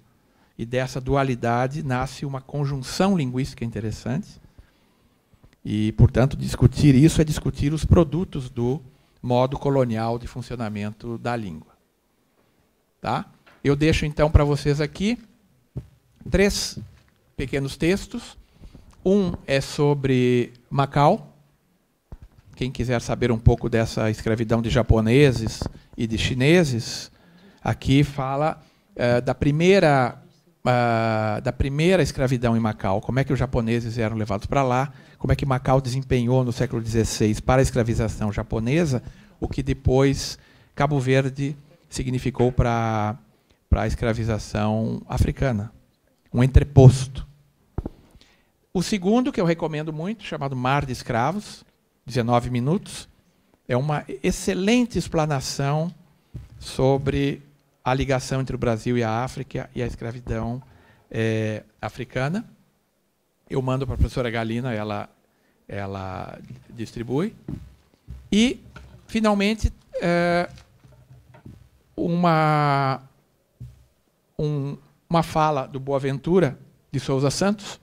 E dessa dualidade nasce uma conjunção linguística interessante. E, portanto, discutir isso é discutir os produtos do modo colonial de funcionamento da língua. Tá? Eu deixo então para vocês aqui três pequenos textos. Um é sobre Macau, quem quiser saber um pouco dessa escravidão de japoneses e de chineses, aqui fala uh, da primeira uh, da primeira escravidão em Macau. Como é que os japoneses eram levados para lá? Como é que Macau desempenhou no século XVI para a escravização japonesa? O que depois Cabo Verde significou para para a escravização africana, um entreposto. O segundo que eu recomendo muito, chamado Mar de Escravos, 19 minutos, é uma excelente explanação sobre a ligação entre o Brasil e a África e a escravidão é, africana. Eu mando para a professora Galina, ela, ela distribui. E, finalmente, é, uma, um, uma fala do Boaventura de Souza Santos,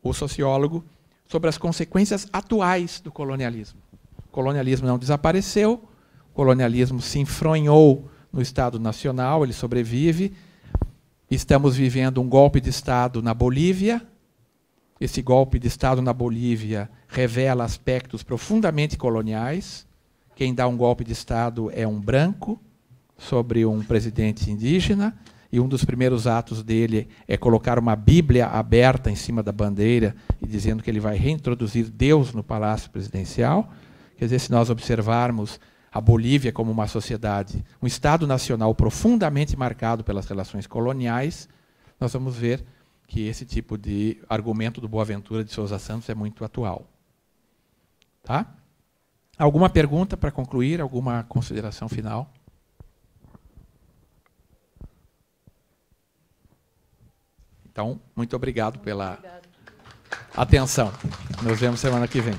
o sociólogo, sobre as consequências atuais do colonialismo. O colonialismo não desapareceu, o colonialismo se enfronhou no Estado Nacional, ele sobrevive. Estamos vivendo um golpe de Estado na Bolívia. Esse golpe de Estado na Bolívia revela aspectos profundamente coloniais. Quem dá um golpe de Estado é um branco sobre um presidente indígena e um dos primeiros atos dele é colocar uma Bíblia aberta em cima da bandeira e dizendo que ele vai reintroduzir Deus no Palácio Presidencial. Quer dizer, se nós observarmos a Bolívia como uma sociedade, um Estado nacional profundamente marcado pelas relações coloniais, nós vamos ver que esse tipo de argumento do Boaventura de Souza Santos é muito atual. Tá? Alguma pergunta para concluir? Alguma consideração final? Então, muito obrigado pela atenção. Nos vemos semana que vem.